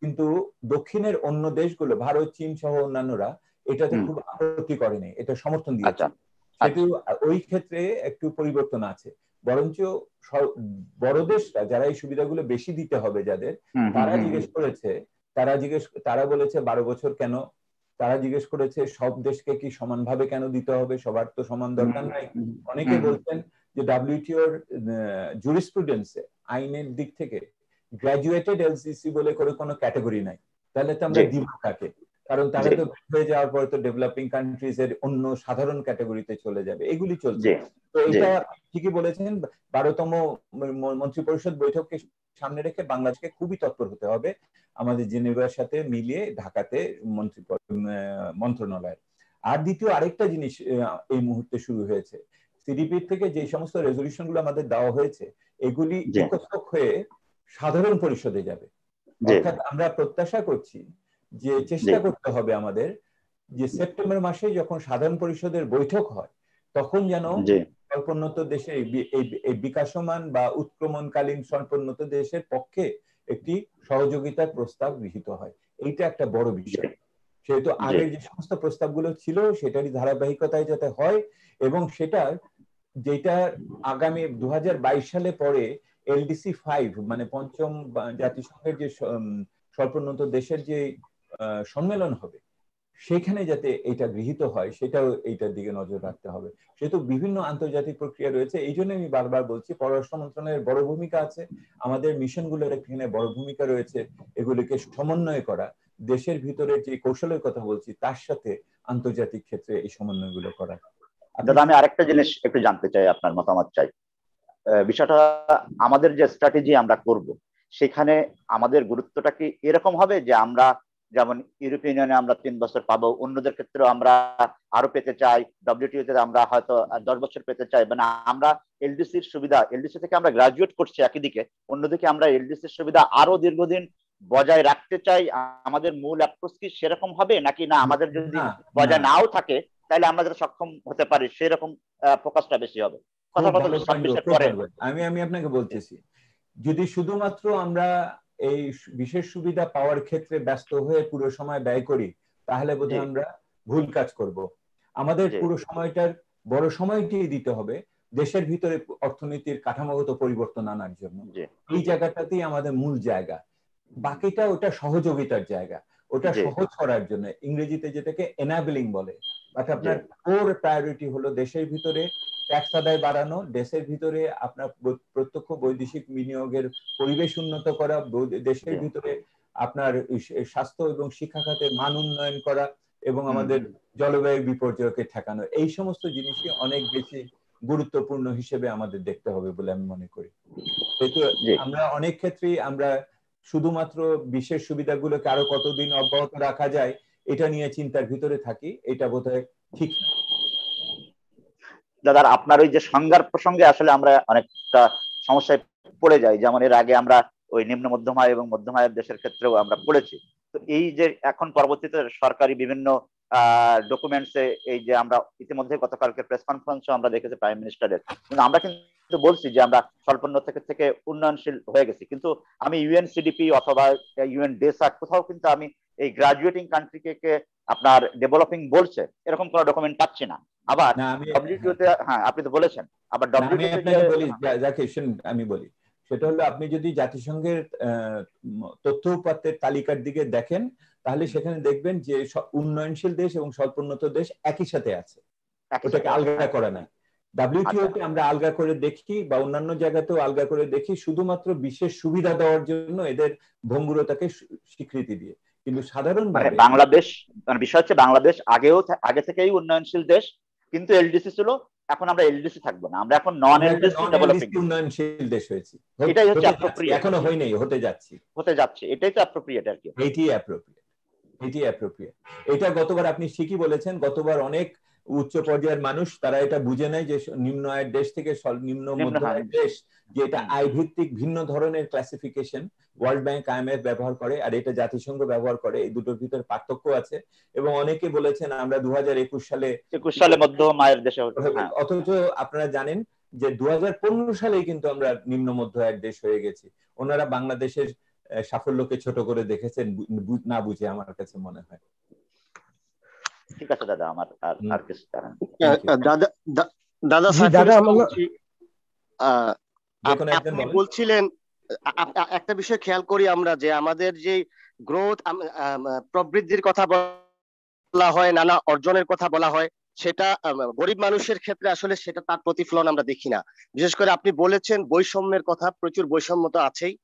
কিন্তু দক্ষিণের অন্য দেশগুলো ভারত চীন সহ অন্যান্যরা এটাতে খুব আপত্তি করেনি এটা সমর্থন দিয়েছে কিন্তু আচ্ছা। ওই ক্ষেত্রে একটু পরিবর্তন আছে বরঞ্চ বড় দেশটা যারা এই সুবিধাগুলো বেশি দিতে হবে যাদের তারা জিজ্ঞেস করেছে তারা জিজ্ঞেস তারা বলেছে বারো বছর কেন তারা জিজ্ঞেস করেছে সব দেশকে কি সমানভাবে কেন দিতে হবে সবার তো সমান দরকার নাই অনেকে বলছেন যে ডাব্লিউটিওর জুরিস্প্রুডেন্সে আইনের দিক থেকে গ্রাজুয়েটেড এলসিসি বলে করে কোনো ক্যাটাগরি নাই তাহলে তো আমরা দিব কাকে কারণ তারা তো হয়ে যাওয়ার পরে তো ডেভেলপিং কান্ট্রিজ এর অন্য সাধারণ ক্যাটাগরিতে চলে যাবে এগুলি চলছে তো এটা ঠিকই বলেছেন বারোতম মন্ত্রী পরিষদ বৈঠককে সামনে রেখে বাংলাদেশকে খুবই তৎপর হতে হবে আমাদের জেনেভার সাথে মিলিয়ে ঢাকাতে মন্ত্রী মন্ত্রণালয়ের আর দ্বিতীয় আরেকটা জিনিস এই মুহূর্তে শুরু হয়েছে সিডিপির থেকে যে সমস্ত রেজলিউশন গুলো আমাদের দেওয়া হয়েছে এগুলি একত্রক হয়ে সাধারণ পরিষদে যাবে অর্থাৎ আমরা প্রত্যাশা করছি যে চেষ্টা করতে হবে আমাদের যে সেপ্টেম্বর মাসে যখন সাধারণ পরিষদের বৈঠক হয় তখন যেন স্বল্পোন্নত দেশে এই বিকাশমান বা উৎক্রমণকালীন স্বল্পোন্নত দেশের পক্ষে একটি সহযোগিতার প্রস্তাব গৃহীত হয় এইটা একটা বড় বিষয় সেহেতু আগের যে সমস্ত প্রস্তাবগুলো ছিল সেটারই ধারাবাহিকতায় যাতে হয় এবং সেটা যেটা আগামী দু সালে পরে এলডিসি ফাইভ মানে পঞ্চম জাতিসংঘের যে স্বল্পোন্নত দেশের যে সম্মেলন হবে সেখানে যাতে এটা গৃহীত হয় সেটাও এইটার দিকে নজর রাখতে হবে সেহেতু বিভিন্ন আন্তর্জাতিক প্রক্রিয়া রয়েছে এই জন্য আমি বারবার বলছি পররাষ্ট্র মন্ত্রণালয়ের বড় ভূমিকা আছে আমাদের মিশনগুলোর এখানে বড় ভূমিকা রয়েছে এগুলিকে সমন্বয় করা দেশের ভিতরে যে কৌশলের কথা বলছি তার সাথে আন্তর্জাতিক ক্ষেত্রে এই সমন্বয় গুলো করা দাদা আমি আরেকটা জিনিস একটু জানতে চাই আপনার মতামত চাই বিষয়টা আমাদের যে স্ট্র্যাটেজি আমরা করব সেখানে আমাদের গুরুত্বটা কি এরকম হবে যে আমরা যেমন ইউরোপিয়ান ইউনিয়নে আমরা তিন বছর পাবো অন্যদের ক্ষেত্রেও আমরা আরো পেতে চাই ডব্লিউটিও তে আমরা হয়তো দশ বছর পেতে চাই মানে আমরা এলডিসির সুবিধা এলডিসি থেকে আমরা গ্রাজুয়েট করছি একদিকে অন্যদিকে আমরা এলডিসির সুবিধা আরো দীর্ঘদিন বজায় রাখতে চাই আমাদের মূল অ্যাপ্রোচ কি সেরকম হবে নাকি না আমাদের যদি বজায় নাও থাকে তাহলে আমরা সক্ষম হতে পারি সেরকম ফোকাসটা বেশি হবে কথা কথা আমি আমি আপনাকে বলতেছি যদি শুধুমাত্র আমরা এই বিশেষ সুবিধা পাওয়ার ক্ষেত্রে ব্যস্ত হয়ে পুরো সময় ব্যয় করি তাহলে বোধহয় আমরা ভুল কাজ করব আমাদের পুরো সময়টার বড় সময়টি দিতে হবে দেশের ভিতরে অর্থনীতির কাঠামোগত পরিবর্তন আনার জন্য এই জায়গাটাতেই আমাদের মূল জায়গা বাকিটা ওটা সহযোগিতার জায়গা ওটা সহজ করার জন্য ইংরেজিতে যেটাকে এনাবলিং বলে বাট আপনার কোর প্রায়োরিটি হলো দেশের ভিতরে ট্যাক্স আদায় বাড়ানো দেশের ভিতরে আপনার প্রত্যক্ষ বৈদেশিক বিনিয়োগের পরিবেশ উন্নত করা দেশের ভিতরে আপনার স্বাস্থ্য এবং শিক্ষা খাতে মান উন্নয়ন করা এবং আমাদের জলবায়ু বিপর্যয়কে ঠেকানো এই সমস্ত জিনিসই অনেক বেশি গুরুত্বপূর্ণ হিসেবে আমাদের দেখতে হবে বলে আমি মনে করি তো আমরা অনেক ক্ষেত্রেই আমরা শুধুমাত্র বিশেষ সুবিধাগুলোকে আরো কতদিন অব্যাহত রাখা যায় এটা নিয়ে চিন্তার ভিতরে থাকি এটা বোধহয় ঠিক না দাদার আপনার ওই যে সংজ্ঞার প্রসঙ্গে আসলে আমরা অনেকটা সমস্যায় পড়ে যাই যেমন এর আগে আমরা ওই নিম্ন মধ্যম আয় এবং মধ্যম আয়ের দেশের ক্ষেত্রেও আমরা পড়েছি তো এই যে এখন পরবর্তীতে সরকারি বিভিন্ন ডকুমেন্টসে এই যে আমরা ইতিমধ্যে গতকালকে প্রেস কনফারেন্সও আমরা দেখেছি প্রাইম মিনিস্টারের কিন্তু আমরা কিন্তু বলছি যে আমরা স্বল্পোন্নত থেকে থেকে উন্নয়নশীল হয়ে গেছি কিন্তু আমি ইউএন সিডিপি অথবা ইউএন ডেসা কোথাও কিন্তু আমি এই গ্রাজুয়েটিং কান্ট্রিকে আপনার ডেভেলপিং বলছে এরকম কোনো ডকুমেন্ট পাচ্ছি না আবার ডব্লিউটিওতে হ্যাঁ আপনি তো বলেছেন আবার আমি বলি সেটা হলো আপনি যদি জাতিসংঘের তথ্য উপাত্তের তালিকার দিকে দেখেন তাহলে সেখানে দেখবেন যে উন্নয়নশীল দেশ এবং স্বল্পোন্নত দেশ একই সাথে আছে ওটাকে আলগা করা নাই ডাব্লিউটিওতে আচ্ছা। আমরা আলগা করে দেখি বা অন্যান্য জায়গাতেও আলগা করে দেখি শুধুমাত্র বিশেষ সুবিধা দেওয়ার জন্য এদের ভঙ্গুরতাকে স্বীকৃতি দিয়ে কিন্তু সাধারণ মানে বাংলাদেশ মানে বিষয় হচ্ছে বাংলাদেশ আগেও আগে থেকেই উন্নয়নশীল দেশ কিন্তু এলডিসি ছিল এখন আমরা এলডিসি থাকবো না আমরা এখন নন এলডিসি ডেভেলপিং উন্নয়নশীল দেশ হয়েছি এটাই হচ্ছে অ্যাপ্রোপ্রিয়েট এখনো হই নাই হতে যাচ্ছে হতে যাচ্ছে এটাই তো অ্যাপ্রোপ্রিয়েট আর কি এটাই অ্যাপ্রোপ্রিয়েট এটাই অ্যাপ্রোপ্রিয়েট এটা গতবার আপনি ঠিকই বলেছেন গতবার অনেক উচ্চ পর্যায়ের মানুষ তারা এটা বুঝে নাই যে নিম্ন আয়ের দেশ থেকে নিম্ন মধ্য আয়ের দেশ যে এটা আয় ভিত্তিক ভিন্ন ধরনের ক্লাসিফিকেশন ওয়ার্ল্ড ব্যাংক আইএমএফ ব্যবহার করে আর এটা জাতিসংঘ ব্যবহার করে এই দুটোর ভিতরে পার্থক্য আছে এবং অনেকে বলেছেন আমরা দু সালে একুশ সালে মধ্যম আয়ের দেশে হ্যাঁ। অথচ আপনারা জানেন যে দু সালেই কিন্তু আমরা নিম্ন মধ্য আয়ের দেশ হয়ে গেছি ওনারা বাংলাদেশের সাফল্যকে ছোট করে দেখেছেন না বুঝে আমার কাছে মনে হয় ঠিক আছে দাদা আমার আর আর কিছু জানেন দাদা দাদা দাদা আপনি বলছিলেন একটা বিষয় খেয়াল করি আমরা যে আমাদের যে গ্রোথ প্রবৃদ্ধির কথা বলা হয় নানা অর্জনের কথা বলা হয় সেটা গরিব মানুষের ক্ষেত্রে আসলে সেটা তার প্রতিফলন আমরা দেখি না বিশেষ করে আপনি বলেছেন বৈষম্যের কথা প্রচুর বৈষম্য তো আছেই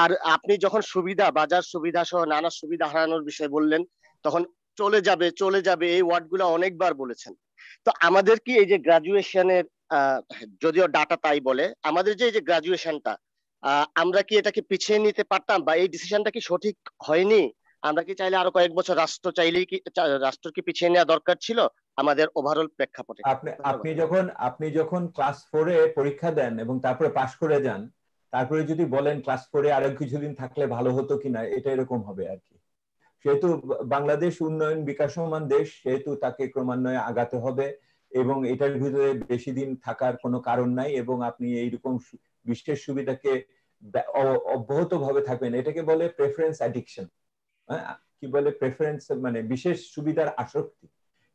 আর আপনি যখন সুবিধা বাজার সুবিধা সহ নানা সুবিধা হারানোর বিষয়ে বললেন তখন চলে যাবে চলে যাবে এই ওয়ার্ডগুলো অনেকবার বলেছেন তো আমাদের কি এই যে গ্রাজুয়েশনের যদিও ডাটা তাই বলে আমাদের যে এই যে গ্রাজুয়েশনটা আমরা কি এটাকে পিছিয়ে নিতে পারতাম বা এই ডিসিশনটা কি সঠিক হয়নি আমরা কি চাইলে আরো কয়েক বছর রাষ্ট্র চাইলেই কি রাষ্ট্র কি পিছিয়ে নেওয়া দরকার ছিল আমাদের ওভারঅল প্রেক্ষাপটে আপনি আপনি যখন আপনি যখন ক্লাস ফোরে পরীক্ষা দেন এবং তারপরে পাশ করে যান তারপরে যদি বলেন ক্লাস ফোরে আরো কিছুদিন থাকলে ভালো হতো কিনা এটা এরকম হবে আর কি সেহেতু বাংলাদেশ উন্নয়ন বিকাশমান দেশ সেহেতু তাকে ক্রমান্বয়ে আগাতে হবে এবং এটার ভিতরে বেশি দিন থাকার কোনো কারণ নাই এবং আপনি এইরকম বিশ্বের সুবিধাকে অব্যাহত ভাবে থাকবেন এটাকে বলে প্রেফারেন্স অ্যাডিকশন কি বলে প্রেফারেন্স মানে বিশেষ সুবিধার আসক্তি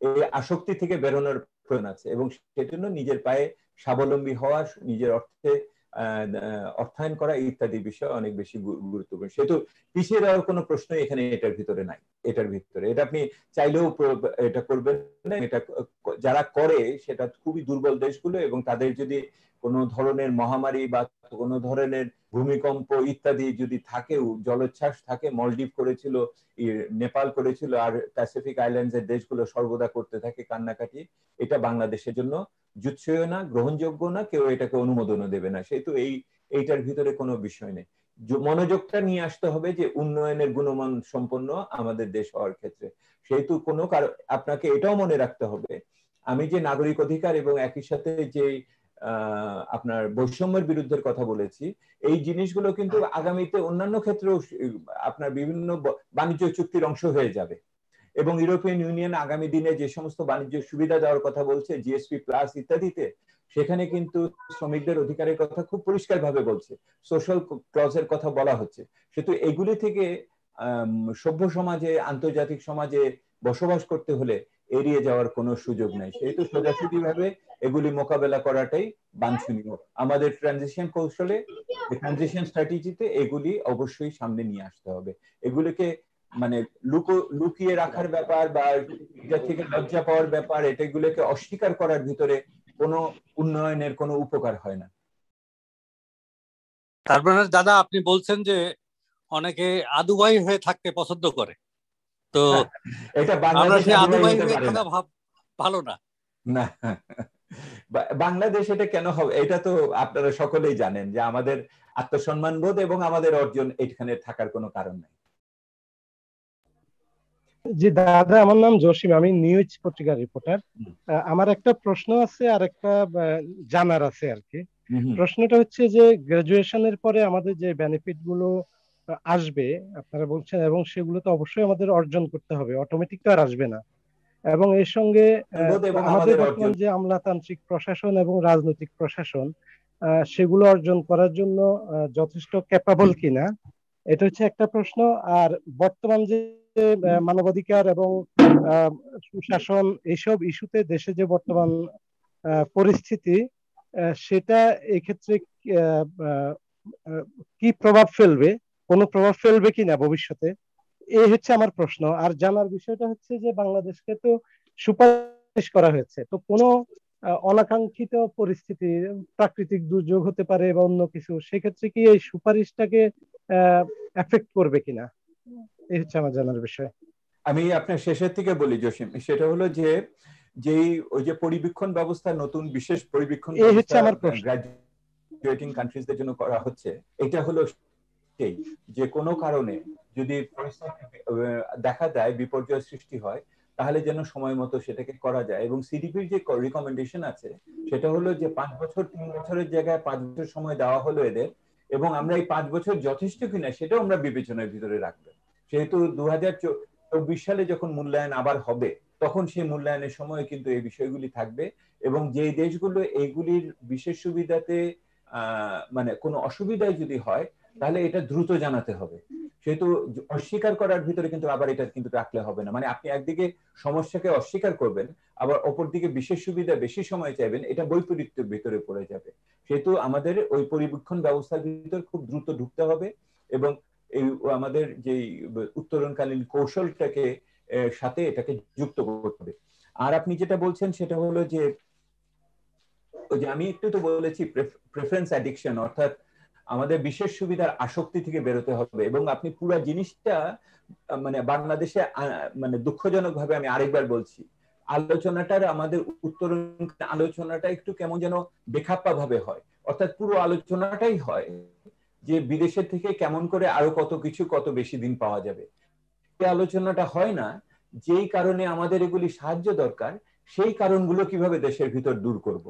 এই আসক্তি থেকে বেরোনোর প্রয়োজন আছে এবং সেজন্য নিজের পায়ে স্বাবলম্বী হওয়া নিজের অর্থে Uh, অর্থায়ন করা ইত্যাদি বিষয় অনেক বেশি গুরুত্বপূর্ণ সেহেতু পিছিয়ে দেওয়ার কোনো প্রশ্ন এখানে এটার ভিতরে নাই এটার ভিতরে এটা আপনি চাইলেও এটা করবেন না এটা যারা করে সেটা খুবই দুর্বল দেশগুলো এবং তাদের যদি কোন ধরনের মহামারী বা কোন ধরনের ভূমিকম্প ইত্যাদি যদি থাকেও জলোচ্ছ্বাস থাকে মলডিভ করেছিল নেপাল করেছিল আর প্যাসিফিক আইল্যান্ডস এর দেশগুলো সর্বদা করতে থাকে কান্নাকাটি এটা বাংলাদেশের জন্য জুৎসইও না গ্রহণযোগ্য না কেউ এটাকে অনুমোদনও দেবে না সেহেতু এই এইটার ভিতরে কোনো বিষয় নেই মনোযোগটা নিয়ে আসতে হবে যে উন্নয়নের গুণমান সম্পন্ন আমাদের দেশ হওয়ার ক্ষেত্রে সেহেতু কোনো কারণ আপনাকে এটাও মনে রাখতে হবে আমি যে নাগরিক অধিকার এবং একই সাথে যে আপনার বৈষম্যের বিরুদ্ধে কথা বলেছি এই জিনিসগুলো কিন্তু আগামীতে অন্যান্য ক্ষেত্রেও আপনার বিভিন্ন বাণিজ্য চুক্তির অংশ হয়ে যাবে এবং ইউরোপিয়ান ইউনিয়ন আগামী দিনে যে সমস্ত বাণিজ্য সুবিধা দেওয়ার কথা বলছে জিএসপি প্লাস ইত্যাদিতে সেখানে কিন্তু শ্রমিকদের অধিকারের কথা খুব পরিষ্কারভাবে বলছে সোশ্যাল ক্লজের কথা বলা হচ্ছে সেহেতু এগুলি থেকে সভ্য সমাজে আন্তর্জাতিক সমাজে বসবাস করতে হলে এড়িয়ে যাওয়ার কোনো সুযোগ নেই সেহেতু সোজাসুজি ভাবে এগুলি মোকাবেলা করাটাই বাঞ্ছনীয় আমাদের ট্রানজিশন কৌশলে ট্রানজিশন স্ট্র্যাটেজিতে এগুলি অবশ্যই সামনে নিয়ে আসতে হবে এগুলিকে মানে লুকো লুকিয়ে রাখার ব্যাপার বা এটা থেকে লজ্জা পাওয়ার ব্যাপার এটাগুলোকে অস্বীকার করার ভিতরে কোনো উন্নয়নের কোনো উপকার হয় না তারপরে দাদা আপনি বলছেন যে অনেকে আদুবাই হয়ে থাকতে পছন্দ করে তো এটা ভালো না না বাংলাদেশ এটা কেন হবে এটা তো আপনারা সকলেই জানেন যে আমাদের আত্মসম্মান বোধ এবং আমাদের অর্জন এখানে থাকার কোনো কারণ নাই জি দাদা আমার নাম জসিম আমি নিউজ পত্রিকার রিপোর্টার আমার একটা প্রশ্ন আছে আর একটা জানার আছে আর কি প্রশ্নটা হচ্ছে যে গ্রাজুয়েশনের পরে আমাদের যে বেনিফিট গুলো আসবে আপনারা বলছেন এবং সেগুলো তো অবশ্যই আমাদের অর্জন করতে হবে অটোমেটিক তো আর আসবে না এবং এর সঙ্গে আমাদের বর্তমান যে আমলাতান্ত্রিক প্রশাসন এবং রাজনৈতিক প্রশাসন সেগুলো অর্জন করার জন্য যথেষ্ট ক্যাপাবল কিনা এটা হচ্ছে একটা প্রশ্ন আর বর্তমান যে মানবাধিকার এবং সুশাসন এইসব ইস্যুতে দেশে যে বর্তমান পরিস্থিতি সেটা এক্ষেত্রে কি প্রভাব ফেলবে কোনো প্রভাব ফেলবে কি না ভবিষ্যতে এই হচ্ছে আমার প্রশ্ন আর জানার বিষয়টা হচ্ছে যে বাংলাদেশকে তো সুপারিশ করা হয়েছে তো কোনো অনাকাঙ্ক্ষিত পরিস্থিতি প্রাকৃতিক দুর্যোগ হতে পারে বা অন্য কিছু সেক্ষেত্রে কি এই সুপারিশটাকে এফেক্ট করবে কিনা এই হচ্ছে আমার জানার বিষয় আমি আপনার শেষের থেকে বলি জসিম সেটা হলো যে যেই ওই যে পরিবীক্ষণ ব্যবস্থা নতুন বিশেষ পরিবীক্ষণ এই হচ্ছে আমার প্রশ্ন গ্রাজুয়েটিং কান্ট্রিজদের জন্য করা হচ্ছে এটা হলো মুহূর্তেই যে কোনো কারণে যদি পরিস্থিতি দেখা যায় বিপর্যয় সৃষ্টি হয় তাহলে যেন সময় মতো সেটাকে করা যায় এবং সিডিপির যে রিকমেন্ডেশন আছে সেটা হলো যে পাঁচ বছর তিন বছরের জায়গায় পাঁচ বছর সময় দেওয়া হলো এদের এবং আমরা এই পাঁচ বছর যথেষ্ট কিনা সেটাও আমরা বিবেচনার ভিতরে রাখবো সেহেতু দু হাজার চব্বিশ সালে যখন মূল্যায়ন আবার হবে তখন সেই মূল্যায়নের সময় কিন্তু এই বিষয়গুলি থাকবে এবং যে দেশগুলো এইগুলির বিশেষ সুবিধাতে মানে কোনো অসুবিধায় যদি হয় তাহলে এটা দ্রুত জানাতে হবে সেহেতু অস্বীকার করার ভিতরে কিন্তু আবার এটা কিন্তু রাখলে হবে না মানে আপনি একদিকে সমস্যাকে অস্বীকার করবেন আবার অপরদিকে বিশেষ সুবিধা বেশি সময় চাইবেন এটা বৈপরীত্যের ভিতরে পড়ে যাবে সেহেতু আমাদের ওই পরিবীক্ষণ ব্যবস্থার ভিতর খুব দ্রুত ঢুকতে হবে এবং এই আমাদের যে উত্তরণকালীন কৌশলটাকে সাথে এটাকে যুক্ত করতে হবে আর আপনি যেটা বলছেন সেটা হলো যে আমি একটু তো বলেছি প্রেফারেন্স অ্যাডিকশন অর্থাৎ আমাদের বিশেষ সুবিধার আসক্তি থেকে বেরোতে হবে এবং আপনি পুরো জিনিসটা মানে বাংলাদেশে মানে দুঃখজনক ভাবে আমি আরেকবার বলছি আলোচনাটার আমাদের উত্তর আলোচনাটা একটু কেমন যেন বেখাপ্পা ভাবে হয় অর্থাৎ পুরো আলোচনাটাই হয় যে বিদেশের থেকে কেমন করে আরো কত কিছু কত বেশি দিন পাওয়া যাবে আলোচনাটা হয় না যেই কারণে আমাদের এগুলি সাহায্য দরকার সেই কারণগুলো কিভাবে দেশের ভিতর দূর করব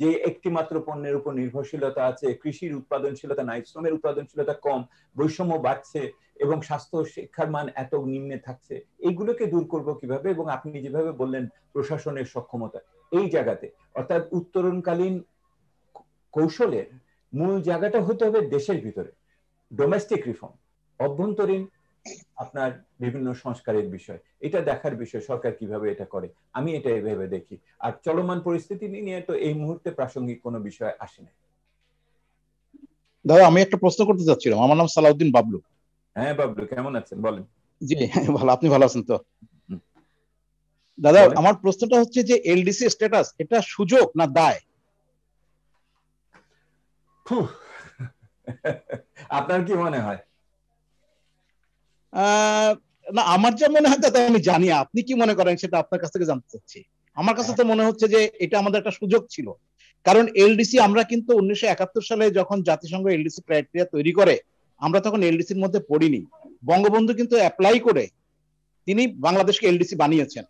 যে একটি মাত্র পণ্যের উপর নির্ভরশীলতা আছে কৃষির উৎপাদনশীলতা নাই শ্রমের উৎপাদনশীলতা কম বৈষম্য বাড়ছে এবং স্বাস্থ্য শিক্ষার মান এত নিম্নে থাকছে এইগুলোকে দূর করব কিভাবে এবং আপনি যেভাবে বললেন প্রশাসনের সক্ষমতা এই জায়গাতে অর্থাৎ উত্তরণকালীন কৌশলের মূল জায়গাটা হতে হবে দেশের ভিতরে ডোমেস্টিক রিফর্ম অভ্যন্তরীণ আপনার বিভিন্ন সংস্কারের বিষয় এটা দেখার বিষয় সরকার কিভাবে এটা করে আমি এটা এভাবে দেখি আর চলমান পরিস্থিতি নিয়ে তো এই মুহূর্তে প্রাসঙ্গিক কোনো বিষয় আসে না দাদা আমি একটা প্রশ্ন করতে চাচ্ছিলাম আমার নাম সালাউদ্দিন বাবলু হ্যাঁ বাবলু কেমন আছেন বলেন জি হ্যাঁ, ভালো আপনি ভালো আছেন তো দাদা আমার প্রশ্নটা হচ্ছে যে এলডিসি স্ট্যাটাস এটা সুযোগ না দায় আপনার কি মনে হয় না আমার যা মনে হয় তাতে আমি জানি আপনি কি মনে করেন সেটা আপনার কাছ থেকে জানতে চাচ্ছি আমার কাছে তো মনে হচ্ছে যে এটা আমাদের একটা সুযোগ ছিল কারণ এলডিসি আমরা কিন্তু উনিশশো একাত্তর সালে যখন জাতিসংঘ এলডিসি ক্রাইটেরিয়া তৈরি করে আমরা তখন এলডিসির মধ্যে পড়িনি বঙ্গবন্ধু কিন্তু অ্যাপ্লাই করে তিনি বাংলাদেশকে এলডিসি বানিয়েছেন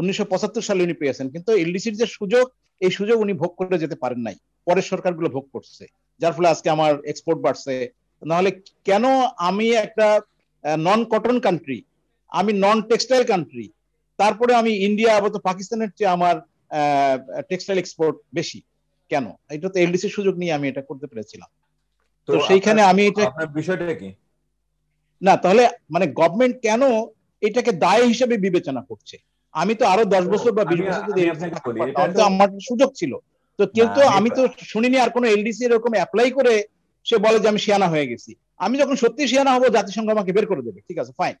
উনিশশো পঁচাত্তর সালে উনি পেয়েছেন কিন্তু এলডিসির যে সুযোগ এই সুযোগ উনি ভোগ করে যেতে পারেন নাই পরের সরকারগুলো ভোগ করছে যার ফলে আজকে আমার এক্সপোর্ট বাড়ছে নাহলে কেন আমি একটা নন কটন কান্ট্রি আমি নন টেক্সটাইল কান্ট্রি তারপরে আমি ইন্ডিয়া আবার পাকিস্তানের চেয়ে আমার টেক্সটাইল এক্সপোর্ট বেশি কেন এটা তো এলডিসি সুযোগ নিয়ে আমি এটা করতে পেরেছিলাম তো সেইখানে আমি এটা বিষয়টা কি না তাহলে মানে গভর্নমেন্ট কেন এটাকে দায় হিসেবে বিবেচনা করছে আমি তো আরো দশ বছর বা বিশ বছর যদি আমার সুযোগ ছিল তো কেউ তো আমি তো শুনিনি আর কোনো এলডিসি এরকম অ্যাপ্লাই করে সে বলে যে আমি শিয়ানা হয়ে গেছি আমি যখন সত্যি শিয়ানা হব জাতিসংঘ আমাকে বের করে দেবে ঠিক আছে ফাইন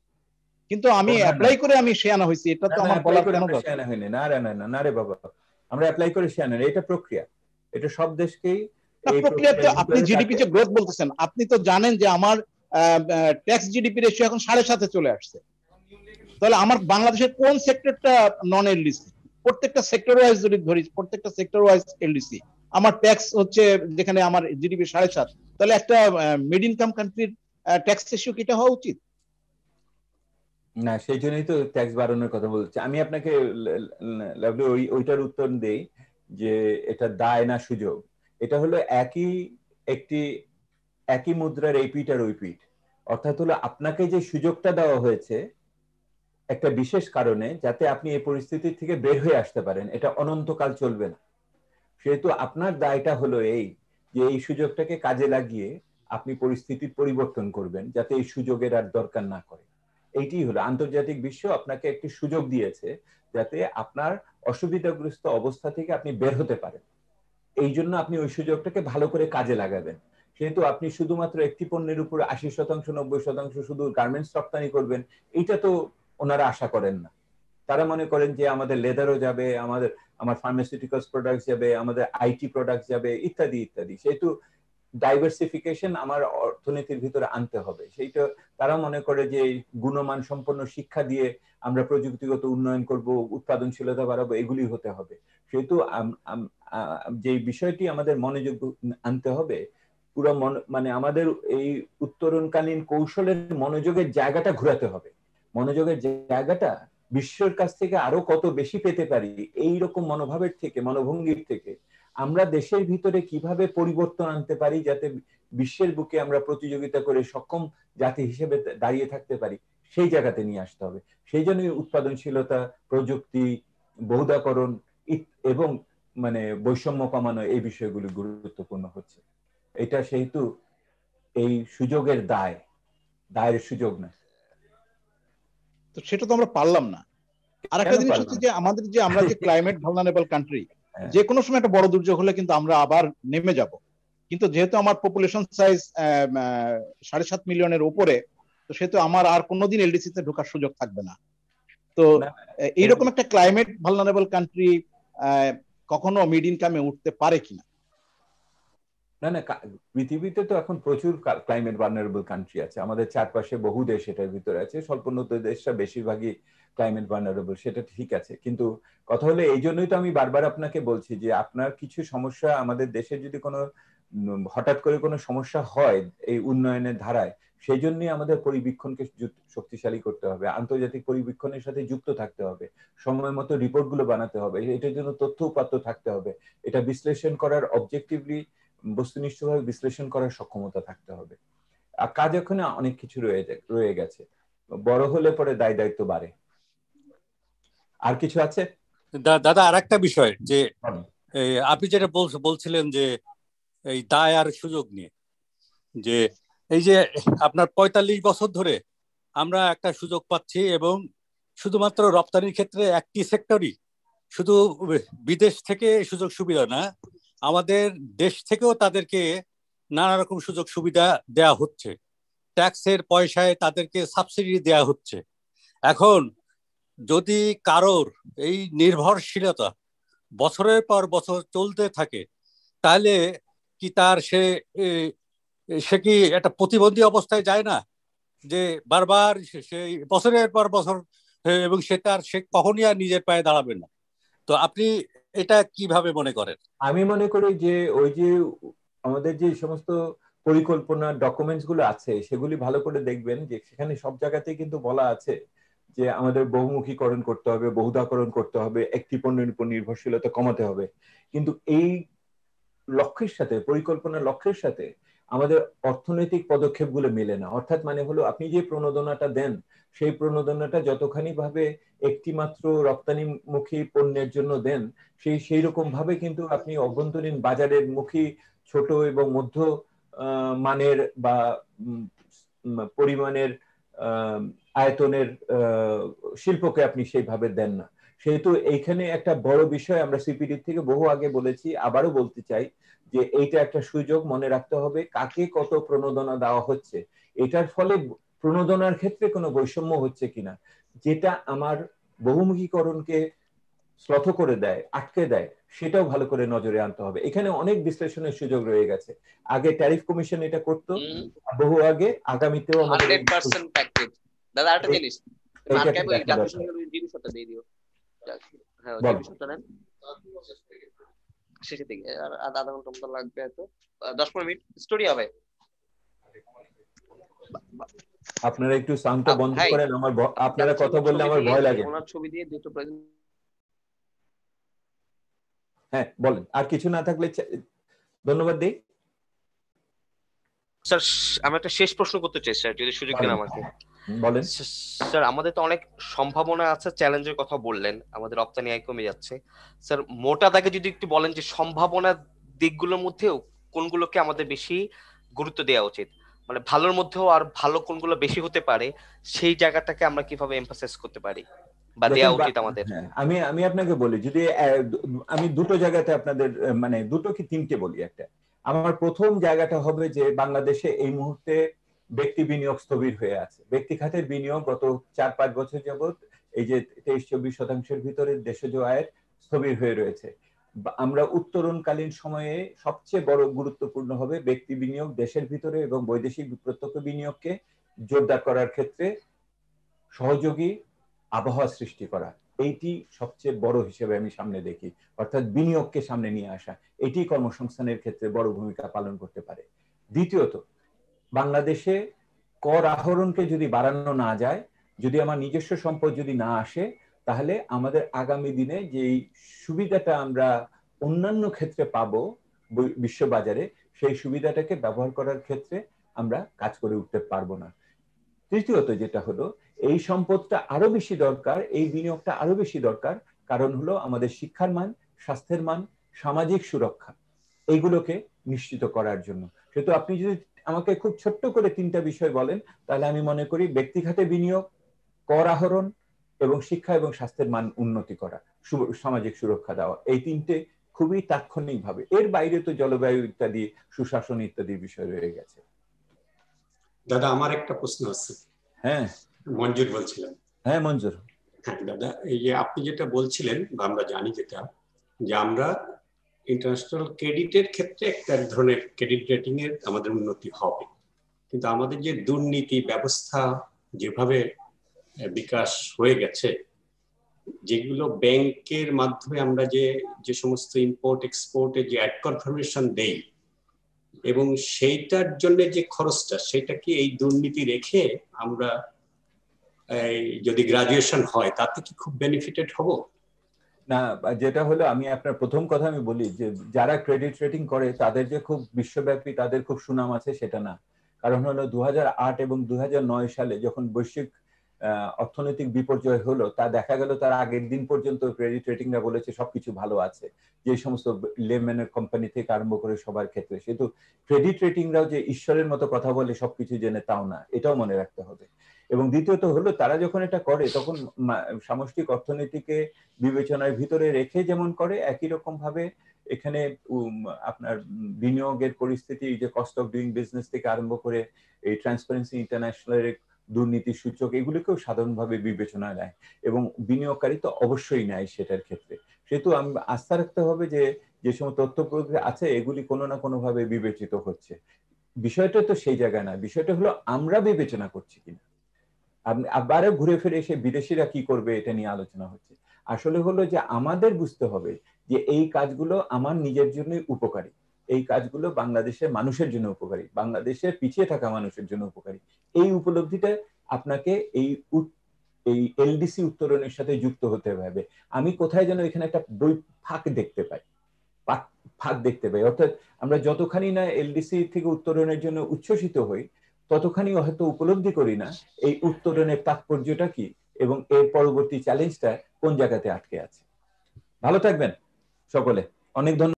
কিন্তু আমি অ্যাপ্লাই করে আমি শিয়ানা হয়েছি এটা তো আমার বলার কোনো শিয়ানা হয়নি না না না না রে বাবা আমরা অ্যাপ্লাই করে শিয়ানা এটা প্রক্রিয়া এটা সব দেশকেই প্রক্রিয়াতে আপনি জিডিপি যে গ্রোথ বলতেছেন আপনি তো জানেন যে আমার ট্যাক্স জিডিপি রেশিও এখন সাড়ে সাথে চলে আসছে তাহলে আমার বাংলাদেশের কোন সেক্টরটা নন এলডিসি প্রত্যেকটা সেক্টর ওয়াইজ যদি ধরি প্রত্যেকটা সেক্টর ওয়াইজ এলডিসি আমার ট্যাক্স হচ্ছে যেখানে আমার জিডিপি সাড়ে সাত তাহলে একটা মিড ইনকাম কান্ট্রির ট্যাক্স রেশিও কিটা হওয়া উচিত না সেই জন্যই তো ট্যাক্স বাড়ানোর কথা বলছি আমি আপনাকে লাগলে ওই ওইটার উত্তর দেই যে এটা দায় না সুযোগ এটা হলো একই একটি একই মুদ্রার এই পিঠ আর ওই পিঠ অর্থাৎ হলো আপনাকে যে সুযোগটা দেওয়া হয়েছে একটা বিশেষ কারণে যাতে আপনি এই পরিস্থিতি থেকে বের হয়ে আসতে পারেন এটা অনন্তকাল চলবে না সেহেতু আপনার দায়টা হলো এই যে এই সুযোগটাকে কাজে লাগিয়ে আপনি পরিস্থিতির পরিবর্তন করবেন যাতে এই সুযোগের আর দরকার না করে এইটি হলো আন্তর্জাতিক বিশ্ব আপনাকে একটি সুযোগ দিয়েছে যাতে আপনার অসুবিধাগ্রস্ত অবস্থা থেকে আপনি বের হতে পারেন এই জন্য আপনি ওই সুযোগটাকে ভালো করে কাজে লাগাবেন সেহেতু আপনি শুধুমাত্র একটি পণ্যের উপর আশি শতাংশ নব্বই শতাংশ শুধু গার্মেন্টস রপ্তানি করবেন এটা তো ওনারা আশা করেন না তারা মনে করেন যে আমাদের লেদারও যাবে আমাদের আমার ফার্মাসিউটিক্যালস প্রোডাক্ট যাবে আমাদের আইটি প্রোডাক্ট যাবে ইত্যাদি ইত্যাদি সেহেতু ডাইভার্সিফিকেশন আমার অর্থনীতির ভিতরে আনতে হবে সেইটা তারা মনে করে যে গুণমান সম্পন্ন শিক্ষা দিয়ে আমরা প্রযুক্তিগত উন্নয়ন করব উৎপাদনশীলতা বাড়াবো এগুলি হতে হবে সেহেতু যে বিষয়টি আমাদের মনোযোগ আনতে হবে পুরো মানে আমাদের এই উত্তরণকালীন কৌশলের মনোযোগের জায়গাটা ঘুরাতে হবে মনোযোগের জায়গাটা বিশ্বের কাছ থেকে আরো কত বেশি পেতে পারি এই রকম মনোভাবের থেকে মনোভঙ্গির থেকে আমরা দেশের ভিতরে কিভাবে পরিবর্তন আনতে পারি যাতে বিশ্বের বুকে আমরা প্রতিযোগিতা করে সক্ষম জাতি হিসেবে দাঁড়িয়ে থাকতে পারি সেই জায়গাতে নিয়ে আসতে হবে সেই জন্য উৎপাদনশীলতা প্রযুক্তি বহুদাকরণ এবং মানে বৈষম্য কমানো এই বিষয়গুলি গুরুত্বপূর্ণ হচ্ছে এটা সেহেতু এই সুযোগের দায় দায়ের সুযোগ না তো সেটা তো আমরা পারলাম না আর একটা জিনিস হচ্ছে যে আমাদের যে আমরা যে ক্লাইমেট ভালনারেবল কান্ট্রি যে কোনো সময় একটা বড় দুর্যোগ হলে কিন্তু আমরা আবার নেমে যাব কিন্তু যেহেতু আমার পপুলেশন সাইজ সাড়ে সাত মিলিয়নের উপরে তো সেহেতু আমার আর কোনোদিন এলডিসি তে ঢোকার সুযোগ থাকবে না তো এইরকম একটা ক্লাইমেট ভালনারেবল কান্ট্রি কখনো মিড ইনকামে উঠতে পারে কিনা না না পৃথিবীতে তো এখন প্রচুর ক্লাইমেট ভার্নারেবল কান্ট্রি আছে আমাদের চারপাশে বহু দেশ এটার ভিতরে আছে স্বল্পোন্নত দেশটা বেশিরভাগই ক্লাইমেট ভার্নারেবল সেটা ঠিক আছে কিন্তু কথা হলো এই জন্যই তো আমি বারবার আপনাকে বলছি যে আপনার কিছু সমস্যা আমাদের দেশে যদি কোনো হঠাৎ করে কোনো সমস্যা হয় এই উন্নয়নের ধারায় সেই জন্যই আমাদের পরিবীক্ষণকে শক্তিশালী করতে হবে আন্তর্জাতিক পরিবীক্ষণের সাথে যুক্ত থাকতে হবে সময় মতো রিপোর্টগুলো বানাতে হবে এটার জন্য তথ্য উপাত্ত থাকতে হবে এটা বিশ্লেষণ করার অবজেক্টিভলি বস্তুনিষ্ঠভাবে বিশ্লেষণ করার সক্ষমতা থাকতে হবে আর কাজ ওখানে অনেক কিছু রয়ে রয়ে গেছে বড় হলে পরে দায় দায়িত্ব বাড়ে আর কিছু আছে দাদা আর একটা বিষয় যে আপনি যেটা বলছিলেন যে এই দায় আর সুযোগ নিয়ে যে এই যে আপনার পঁয়তাল্লিশ বছর ধরে আমরা একটা সুযোগ পাচ্ছি এবং শুধুমাত্র রপ্তানির ক্ষেত্রে একটি সেক্টরই শুধু বিদেশ থেকে সুযোগ সুবিধা না আমাদের দেশ থেকেও তাদেরকে নানা রকম সুযোগ সুবিধা দেয়া হচ্ছে ট্যাক্সের পয়সায় তাদেরকে সাবসিডি দেয়া হচ্ছে এখন যদি কারোর এই নির্ভরশীলতা বছরের পর বছর চলতে থাকে তাহলে কি তার সে সে কি একটা প্রতিবন্ধী অবস্থায় যায় না যে বারবার সেই বছরের পর বছর এবং সে তার সে কখনই আর নিজের পায়ে দাঁড়াবে না তো আপনি এটা কিভাবে মনে করেন আমি মনে করি যে ওই যে আমাদের যে সমস্ত পরিকল্পনা ডকুমেন্টস গুলো আছে সেগুলি ভালো করে দেখবেন যে সেখানে সব জায়গাতেই কিন্তু বলা আছে যে আমাদের বহুমুখীকরণ করতে হবে বহুদাকরণ করতে হবে একটি পণ্যের উপর নির্ভরশীলতা কমাতে হবে কিন্তু এই লক্ষ্যের সাথে পরিকল্পনার লক্ষ্যের সাথে আমাদের অর্থনৈতিক পদক্ষেপগুলো মেলে না অর্থাৎ মানে হলো আপনি যে প্রণোদনাটা দেন সেই প্রণোদনাটা যতখানি ভাবে একটি মাত্র রপ্তানিমুখী পণ্যের জন্য দেন সেই সেই রকম ভাবে কিন্তু আপনি অভ্যন্তরীণ বাজারের মুখী ছোট এবং মধ্য মানের বা পরিমাণের আয়তনের শিল্পকে আপনি সেইভাবে দেন না সেহেতু এইখানে একটা বড় বিষয় আমরা সিপিডি থেকে বহু আগে বলেছি আবারও বলতে চাই যে এইটা একটা সুযোগ মনে রাখতে হবে কাকে কত প্রণোদনা দেওয়া হচ্ছে এটার ফলে প্রণোদনার ক্ষেত্রে কোনো বৈষম্য হচ্ছে কিনা যেটা আমার বহুমুখীকরণকে শ্লথ করে দেয় আটকে দেয় সেটাও ভালো করে নজরে আনতে হবে এখানে অনেক বিশ্লেষণের সুযোগ রয়ে গেছে আগে ট্যারিফ কমিশন এটা করত বহু আগে আগামীতেও আমাদের দাদা একটা জিনিস জিনিসটা দিয়ে দিও হ্যাঁ আর আধা ঘন্টা মতো লাগবে দশ পনেরো মিনিট স্টোরি আপনারা একটু বন্ধ করেন আমার আপনারা কথা বললে আমার ভয় লাগে ছবি দিয়ে দুটো হ্যাঁ বলেন আর কিছু না থাকলে ধন্যবাদ দেই স্যার আমি একটা শেষ প্রশ্ন করতে চাই স্যার যদি সুযোগ দেন আমাকে বলেন স্যার আমাদের তো অনেক সম্ভাবনা আছে চ্যালেঞ্জের কথা বললেন আমাদের রপ্তানি আয় কমে যাচ্ছে স্যার মোটা দাগে যদি একটু বলেন যে সম্ভাবনা দিকগুলোর মধ্যেও কোনগুলোকে আমাদের বেশি গুরুত্ব দেওয়া উচিত মানে ভালোর মধ্যেও আর ভালো কোনগুলো বেশি হতে পারে সেই জায়গাটাকে আমরা কিভাবে এমফাসাইজ করতে পারি বা দেওয়া উচিত আমাদের হ্যাঁ, আমি আমি আপনাকে বলি যদি আমি দুটো জায়গাতে আপনাদের মানে দুটো কি তিনটে বলি একটা আমার প্রথম জায়গাটা হবে যে বাংলাদেশে এই মুহূর্তে ব্যক্তি বিনিয়োগ স্থবির হয়ে আছে ব্যক্তি খাতের বিনিয়োগ গত চার পাঁচ বছর যাবৎ এই যে তেইশ চব্বিশ শতাংশের ভিতরে দেশজ আয়ের স্থবির হয়ে রয়েছে আমরা উত্তরণকালীন সময়ে সবচেয়ে বড় গুরুত্বপূর্ণ হবে ব্যক্তি বিনিয়োগ দেশের ভিতরে এবং বৈদেশিক প্রত্যক্ষ বিনিয়োগকে জোরদার করার ক্ষেত্রে সহযোগী আবহাওয়া সৃষ্টি করা এইটি সবচেয়ে বড় হিসেবে আমি সামনে দেখি অর্থাৎ বিনিয়োগকে সামনে নিয়ে আসা এটি কর্মসংস্থানের ক্ষেত্রে বড় ভূমিকা পালন করতে পারে দ্বিতীয়ত বাংলাদেশে কর আহরণকে যদি বাড়ানো না যায় যদি আমার নিজস্ব সম্পদ যদি না আসে তাহলে আমাদের আগামী দিনে যেই সুবিধাটা আমরা অন্যান্য ক্ষেত্রে পাব বিশ্ববাজারে সেই সুবিধাটাকে ব্যবহার করার ক্ষেত্রে আমরা কাজ করে উঠতে পারবো না তৃতীয়ত যেটা হলো এই সম্পদটা আরো বেশি দরকার এই বিনিয়োগটা আরো বেশি দরকার কারণ হলো আমাদের শিক্ষার মান স্বাস্থ্যের মান সামাজিক সুরক্ষা এইগুলোকে নিশ্চিত করার জন্য সেহেতু আপনি যদি আমাকে খুব ছোট্ট করে তিনটা বিষয় বলেন তাহলে আমি মনে করি ব্যক্তিঘাতে বিনিয়োগ কর আহরণ এবং শিক্ষা এবং স্বাস্থ্যের মান উন্নতি করা সামাজিক সুরক্ষা দেওয়া এই তিনটে খুবই তাৎক্ষণিকভাবে এর বাইরে তো জলবায়ু ইত্যাদি সুশাসন ইত্যাদির বিষয় রয়ে গেছে দাদা আমার একটা প্রশ্ন আছে হ্যাঁ মঞ্জুর বলছিলাম হ্যাঁ মঞ্জুর হ্যাঁ দাদা এই যে আপনি যেটা বলছিলেন আমরা জানি যেটা যে আমরা ইন্টারন্যাশনাল ক্রেডিটের ক্ষেত্রে একটা এক ধরনের ক্রেডিট রেটিং এর আমাদের উন্নতি হবে কিন্তু আমাদের যে দুর্নীতি ব্যবস্থা যেভাবে বিকাশ হয়ে গেছে যেগুলো ব্যাংকের মাধ্যমে আমরা যে যে সমস্ত ইম্পোর্ট এক্সপোর্টে যে অ্যাড কনফার্মেশন দেই এবং সেইটার জন্য যে খরচটা সেটা কি এই দুর্নীতি রেখে আমরা যদি গ্রাজুয়েশন হয় তাতে কি খুব বেনিফিটেড হবো না যেটা হলো আমি আপনার প্রথম কথা আমি বলি যে যারা ক্রেডিট রেটিং করে তাদের যে খুব বিশ্বব্যাপী তাদের খুব সুনাম আছে সেটা না কারণ হলো দু এবং দু সালে যখন বৈশ্বিক অর্থনৈতিক বিপর্যয় হলো তা দেখা গেল তার আগের দিন পর্যন্ত ক্রেডিট রেটিংরা বলেছে সবকিছু ভালো আছে যে সমস্ত লেমেনের কোম্পানি থেকে আরম্ভ করে সবার ক্ষেত্রে সেহেতু ক্রেডিট রেটিংরাও যে ঈশ্বরের মতো কথা বলে সবকিছু জেনে তাও না এটাও মনে রাখতে হবে এবং দ্বিতীয়ত হলো তারা যখন এটা করে তখন সামষ্টিক অর্থনীতিকে বিবেচনায় ভিতরে রেখে যেমন করে একই রকম ভাবে এখানে আপনার বিনিয়োগের পরিস্থিতি যে কস্ট অফ ডুইং বিজনেস থেকে আরম্ভ করে এই ট্রান্সপারেন্সি ইন্টারন্যাশনাল দুর্নীতি সূচক এগুলোকেও সাধারণভাবে বিবেচনা নেয় এবং বিনিয়োগকারী তো অবশ্যই নেয় সেটার ক্ষেত্রে সেহেতু আমি আস্থা রাখতে হবে যে যে সমস্ত তথ্য প্রযুক্তি আছে এগুলি কোনো না কোনোভাবে বিবেচিত হচ্ছে বিষয়টা তো সেই জায়গায় না বিষয়টা হলো আমরা বিবেচনা করছি কিনা আবার ঘুরে ফিরে এসে বিদেশিরা কি করবে এটা নিয়ে আলোচনা হচ্ছে আসলে হলো যে আমাদের বুঝতে হবে যে এই কাজগুলো আমার নিজের জন্য উপকারী এই কাজগুলো বাংলাদেশের মানুষের জন্য উপকারী বাংলাদেশের পিছিয়ে থাকা মানুষের জন্য উপকারী এই উপলব্ধিটা আপনাকে এই এই এলডিসি উত্তরণের সাথে যুক্ত হতে হবে আমি কোথায় যেন এখানে একটা বই ফাঁক দেখতে পাই ফাঁক দেখতে পাই অর্থাৎ আমরা যতখানি না এলডিসি থেকে উত্তরণের জন্য উচ্ছ্বসিত হই ততখানি হয়তো উপলব্ধি করি না এই উত্তরণের তাৎপর্যটা কি এবং এর পরবর্তী চ্যালেঞ্জটা কোন জায়গাতে আটকে আছে ভালো থাকবেন সকলে অনেক ধন্যবাদ